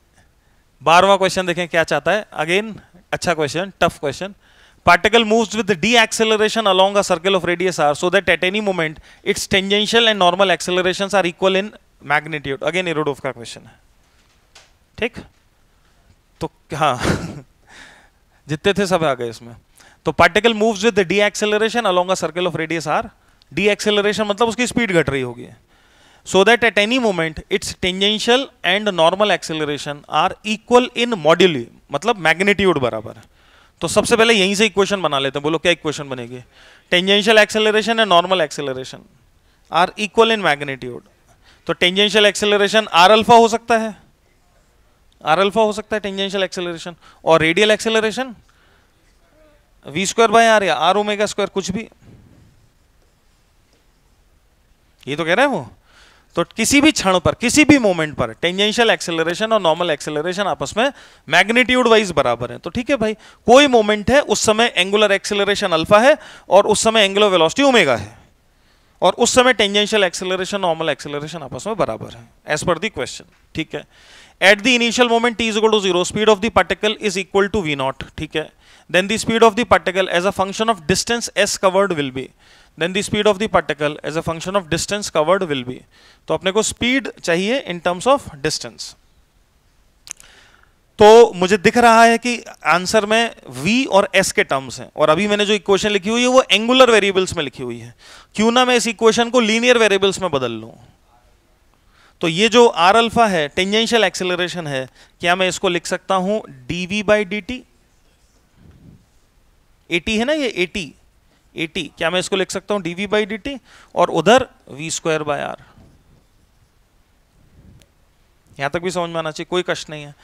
बारवा क्वेश्चन देखें क्या चाहता है अगेन अच्छा question tough question particle moves with deceleration along a circle of radius r so that at any moment its tangential and normal acceleration are equal in magnitude again Irodov का question है ठीक तो हाँ जितने थे सब आ गए इसमें तो particle moves with deceleration along a circle of radius r deceleration मतलब उसकी स्पीड घट रही होगी so that at any moment its tangential and normal acceleration are equal in module मतलब मैग्नीट्यूड बराबर तो सबसे पहले यहीं से इक्वेशन बना लेते हैं बोलो क्या इक्वेशन बनेगी tangential acceleration and normal acceleration are equal in magnitude तो टेंजेंशियल एक्सेलरेशन आर अल्फा हो सकता है आर अल्फा हो सकता है टेंजेंशियल एक्सेलरेशन और radial acceleration we square by r या आर ओमेगा स्क्वायर कुछ भी ये तो कह रहे हैं वो तो किसी भी क्षण पर किसी भी मोमेंट पर टेंजेंशियल एक्सेलरेशन और नॉर्मल एक्सेलरेशन आपस में मैग्नीट्यूड वाइज बराबर है तो ठीक है भाई कोई मोमेंट है उस समय एंगुलर एक्सेलरेशन अल्फा है और उस समय एंगुलर वेलोसिटी ओमेगा है और उस समय टेंजेंशियल एक्सेलरेशन नॉर्मल एक्सेलरेशन आपस में बराबर है एज पर दी क्वेश्चन ठीक है at the initial moment t is equal to zero speed of the particle is equal to v naught ठीक है then the speed of the particle as a function of distance s covered will be then the speed of the particle as a function of distance covered will be तो अपने को speed चाहिए in terms of distance तो मुझे दिख रहा है कि आंसर में v और s के टर्म्स हैं और अभी मैंने जो इक्वेशन लिखी हुई है वो एंगुलर वेरिएबल्स में लिखी हुई है क्यों ना मैं इस इक्वेशन को लीनियर वेरिएबल्स में बदल लूं तो ये जो r अल्फा है टेंजेंशियल एक्सेलरेशन है क्या मैं इसको लिख सकता हूं dv v by d t a t है ना ये एटी एटी क्या मैं इसको लिख सकता हूं डीवी बाई डी और उधर वी स्क्वायर बाय आर यहां तक भी समझ में आना चाहिए कोई कष्ट नहीं है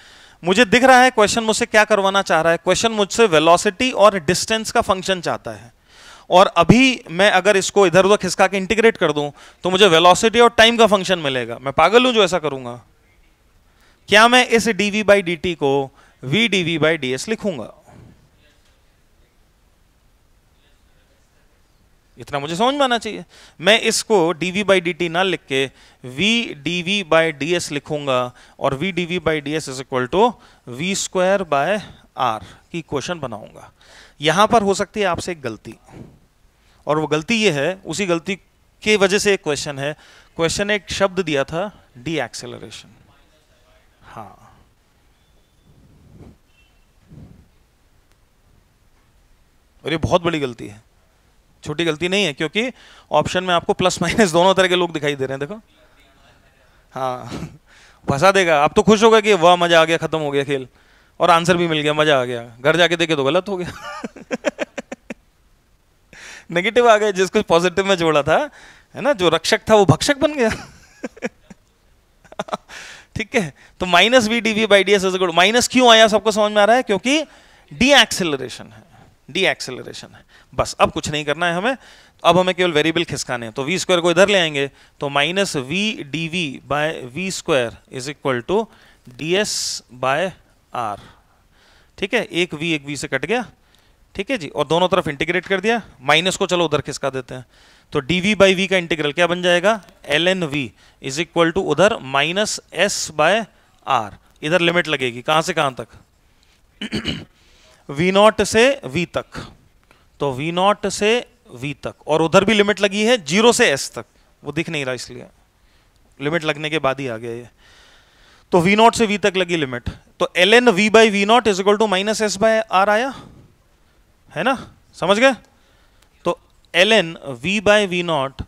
मुझे दिख रहा है क्वेश्चन मुझसे क्या करवाना चाह रहा है क्वेश्चन मुझसे वेलोसिटी और डिस्टेंस का फंक्शन चाहता है और अभी मैं अगर इसको इधर उधर खिसका के इंटीग्रेट कर दूं तो मुझे वेलोसिटी और टाइम का फंक्शन मिलेगा मैं पागल हूं जो ऐसा करूंगा क्या मैं इस डीवी बाई डी को v d v by d s लिखूंगा इतना मुझे समझ में आना चाहिए मैं इसको d v by d t ना लिख के v d v by d s लिखूंगा और v d v by d s is equal to v square by r की क्वेश्चन बनाऊंगा यहां पर हो सकती है आपसे एक गलती और वो गलती ये है उसी गलती के वजह से एक क्वेश्चन है क्वेश्चन एक शब्द दिया था डी एक्सेलरेशन हाँ और ये बहुत बड़ी गलती है छोटी गलती नहीं है क्योंकि ऑप्शन में आपको प्लस माइनस दोनों तरह के लोग दिखाई दे रहे हैं देखो हाँ फंसा देगा आप तो खुश होगा कि वाह मज़ा आ गया ख़त्म हो गया खेल और आंसर भी मिल गया मज़ा आ गया घर जाके देखे तो गलत हो गया नेगेटिव आ गया जिसको पॉजिटिव में जोड़ा था है ना जो रक्षक था वो भक्षक बन गया ठीक है तो minus v d v by d s is minus क्यों आया सबको समझ में आ रहा है क्योंकि डी एक्सेलरेशन है डी एक्सेलरेशन है बस अब कुछ नहीं करना है हमें अब हमें केवल वेरिएबल खिसकाने हैं तो वी स्क्वायर को इधर ले आएंगे तो minus v d v by v square is equal to d s by r ठीक है एक वी एक वी से कट गया ठीक है जी और दोनों तरफ इंटीग्रेट कर दिया माइनस को चलो उधर खिसका देते हैं तो डी वी बाई वी का इंटीग्रल क्या बन जाएगा l n v is equal to उधर माइनस एस बाय आर इधर लिमिट लगेगी कहां से कहां तक वी नॉट से वी तक तो वी नॉट से वी तक और उधर भी लिमिट लगी है जीरो से एस तक वो दिख नहीं रहा इसलिए लिमिट लगने के बाद ही आ गया ये तो वी नॉट से वी तक लगी लिमिट तो l n v by v naught is equal to minus s by r आया है ना समझ गए तो l n v by v naught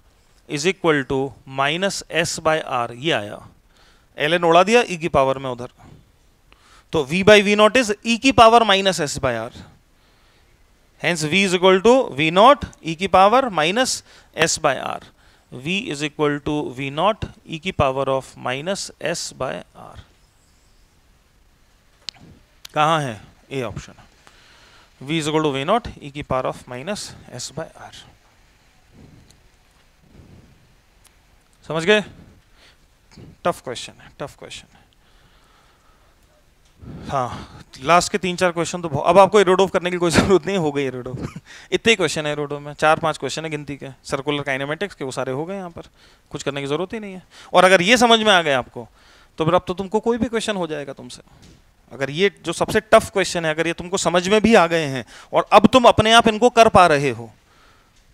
is equal to minus s by r ये आया एल एन उड़ा दिया ई e की पावर में उधर तो v by v naught is e की power minus s by r hence v is equal to v naught e की power minus s by r v is equal to v naught e की power of minus s by r कहाँ है A option v is equal to v naught e की power of minus s by r समझ गए tough question है tough question हाँ last के तीन चार क्वेश्चन तो अब आपको ऑफ करने की कोई ज़रूरत नहीं हो गई ऑफ इतने ही क्वेश्चन है ऑफ में चार पांच क्वेश्चन है गिनती के सर्कुलर काइनेमेटिक्स के वो सारे हो गए यहाँ पर कुछ करने की ज़रूरत ही नहीं है और अगर ये समझ में आ गए आपको तो फिर अब तो तुमको कोई भी क्वेश्चन हो जाएगा तुमसे अगर ये जो सबसे टफ क्वेश्चन है अगर ये तुमको समझ में भी आ गए हैं और अब तुम अपने आप इनको कर पा रहे हो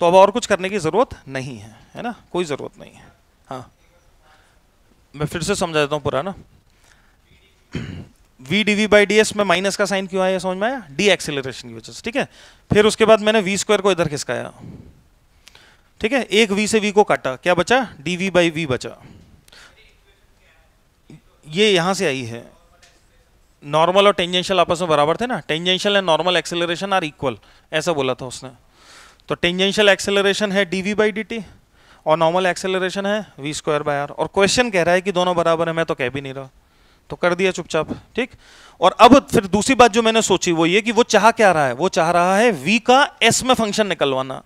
तो अब और कुछ करने की ज़रूरत नहीं है है ना कोई ज़रूरत नहीं है हाँ मैं फिर से समझा देता हूँ पुराना v d v by d s में माइनस का साइन क्यों आया समझ में आया डी एक्सेलरेशन की वजह से ठीक है फिर उसके बाद मैंने वी स्क्वायर को इधर खिसकाया ठीक है एक वी से वी को काटा क्या बचा डी वी बाई वी बचा ये यहां से आई है नॉर्मल और टेंजेंशियल आपस में बराबर थे ना tangential and normal acceleration are equal ऐसा बोला था उसने तो टेंजेंशियल एक्सेलरेशन है d v by d t और नॉर्मल एक्सेलरेशन है वी स्क्वायर बाय आर और क्वेश्चन कह रहा है कि दोनों बराबर है मैं तो कह भी नहीं रहा तो कर दिया चुपचाप ठीक और अब फिर दूसरी बात जो मैंने सोची वो ये कि वो चाह क्या रहा है वो चाह रहा है वी का एस में फंक्शन निकलवाना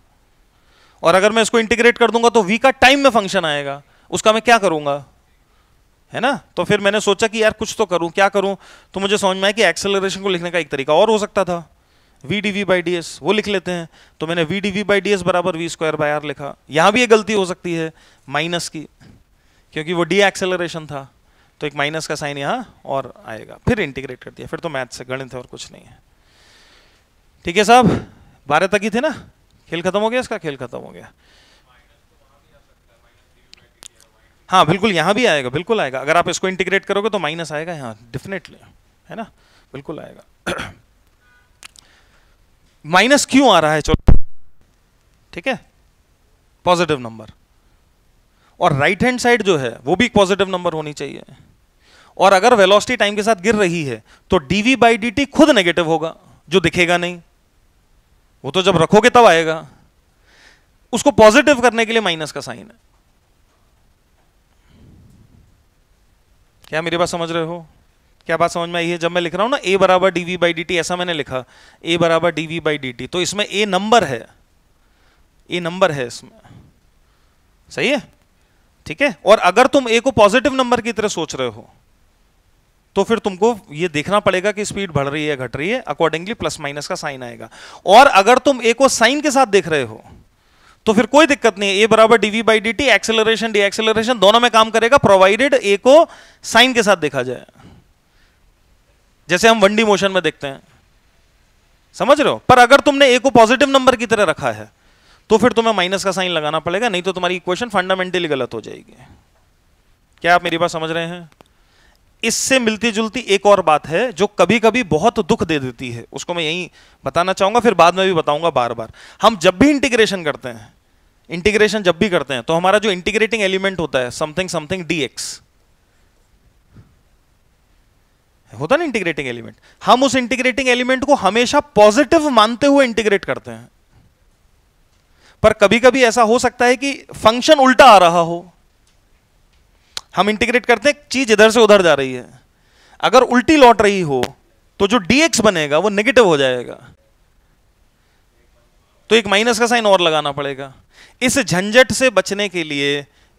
और अगर मैं इसको इंटीग्रेट कर दूंगा तो वी का टाइम में फंक्शन आएगा उसका मैं क्या करूंगा है ना तो फिर मैंने सोचा कि यार कुछ तो करूं क्या करूं तो मुझे समझ में आया कि एक्सेलरेशन को लिखने का एक तरीका और हो सकता था v d v by d s वो लिख लेते हैं तो मैंने v d v by d s बराबर वी स्क्वायर बाई आर लिखा यहाँ भी ये गलती हो सकती है माइनस की क्योंकि वो डी एक्सेलरेशन था तो एक माइनस का साइन यहाँ और आएगा फिर इंटीग्रेट कर दिया फिर तो मैथ से गणित है और कुछ नहीं है ठीक है साहब बारह तक ही थे ना खेल खत्म हो गया इसका खेल खत्म हो गया हाँ बिल्कुल यहाँ भी आएगा बिल्कुल आएगा अगर आप इसको इंटीग्रेट करोगे तो माइनस आएगा यहाँ डेफिनेटली है ना बिल्कुल आएगा माइनस क्यों आ रहा है चलो ठीक है पॉजिटिव नंबर और राइट हैंड साइड जो है वो भी एक पॉजिटिव नंबर होनी चाहिए और अगर वेलोसिटी टाइम के साथ गिर रही है तो वी बाई डी टी खुद नेगेटिव होगा जो दिखेगा नहीं वो तो जब रखोगे तब आएगा उसको पॉजिटिव करने के लिए माइनस का साइन है क्या मेरी बात समझ रहे हो क्या बात समझ में आई है जब मैं लिख रहा हूं ना ए बराबर d v by d t ऐसा मैंने लिखा ए बराबर d v by d t तो इसमें ए नंबर है ए नंबर है इसमें सही है ठीक है और अगर तुम ए को पॉजिटिव नंबर की तरह सोच रहे हो तो फिर तुमको ये देखना पड़ेगा कि स्पीड बढ़ रही है घट रही है अकॉर्डिंगली प्लस माइनस का साइन आएगा और अगर तुम ए को साइन के साथ देख रहे हो तो फिर कोई दिक्कत नहीं है ए बराबर d v by d t acceleration d acceleration दोनों में काम करेगा प्रोवाइडेड ए को साइन के साथ देखा जाए जैसे हम वन डी मोशन में देखते हैं समझ रहे हो पर अगर तुमने ए को पॉजिटिव नंबर की तरह रखा है तो फिर तुम्हें माइनस का साइन लगाना पड़ेगा नहीं तो तुम्हारी इक्वेशन फंडामेंटली गलत हो जाएगी क्या आप मेरी बात समझ रहे हैं इससे मिलती जुलती एक और बात है जो कभी कभी बहुत दुख दे देती है उसको मैं यही बताना चाहूंगा फिर बाद में भी बताऊंगा बार बार हम जब भी इंटीग्रेशन करते हैं इंटीग्रेशन जब भी करते हैं तो हमारा जो इंटीग्रेटिंग एलिमेंट होता है समथिंग समथिंग डी होता ना इंटीग्रेटिंग एलिमेंट हम उस इंटीग्रेटिंग एलिमेंट को हमेशा पॉजिटिव मानते हुए इंटीग्रेट करते हैं पर कभी कभी ऐसा हो सकता है कि फंक्शन उल्टा आ रहा हो हम इंटीग्रेट करते हैं चीज इधर से उधर जा रही है अगर उल्टी लौट रही हो तो जो dx बनेगा वो नेगेटिव हो जाएगा तो एक माइनस का साइन और लगाना पड़ेगा इस झंझट से बचने के लिए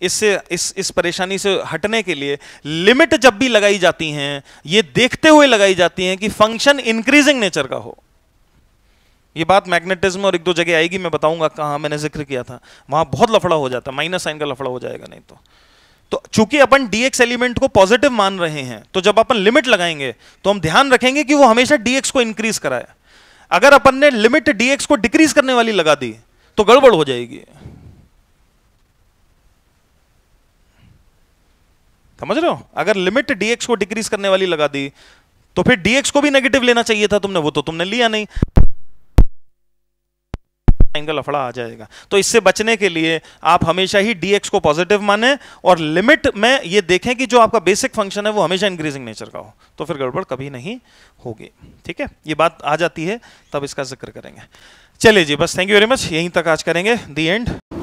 इससे इस इस परेशानी से हटने के लिए लिमिट जब भी लगाई जाती हैं ये देखते हुए लगाई जाती हैं कि फंक्शन इंक्रीजिंग नेचर का हो ये बात मैग्नेटिज्म और एक दो जगह आएगी मैं बताऊंगा कहाँ मैंने जिक्र किया था वहाँ बहुत लफड़ा हो जाता है माइनस साइन का लफड़ा हो जाएगा नहीं तो तो चूंकि अपन dx एलिमेंट को पॉजिटिव मान रहे हैं तो जब अपन लिमिट लगाएंगे तो हम ध्यान रखेंगे कि वो हमेशा dx को इंक्रीज कराए अगर अपन ने लिमिट dx को डिक्रीज करने वाली लगा दी तो गड़बड़ हो जाएगी समझ रहे हो अगर लिमिट dx को डिक्रीज करने वाली लगा दी तो फिर dx को भी नेगेटिव लेना चाहिए था तुमने वो तो तुमने लिया नहीं एंगल का लफड़ा आ जाएगा तो इससे बचने के लिए आप हमेशा ही डी को पॉजिटिव माने और लिमिट में ये देखें कि जो आपका बेसिक फंक्शन है वो हमेशा इंक्रीजिंग नेचर का हो तो फिर गड़बड़ कभी नहीं होगी ठीक है ये बात आ जाती है तब इसका जिक्र करेंगे चलिए जी बस थैंक यू वेरी मच यहीं तक आज करेंगे दी एंड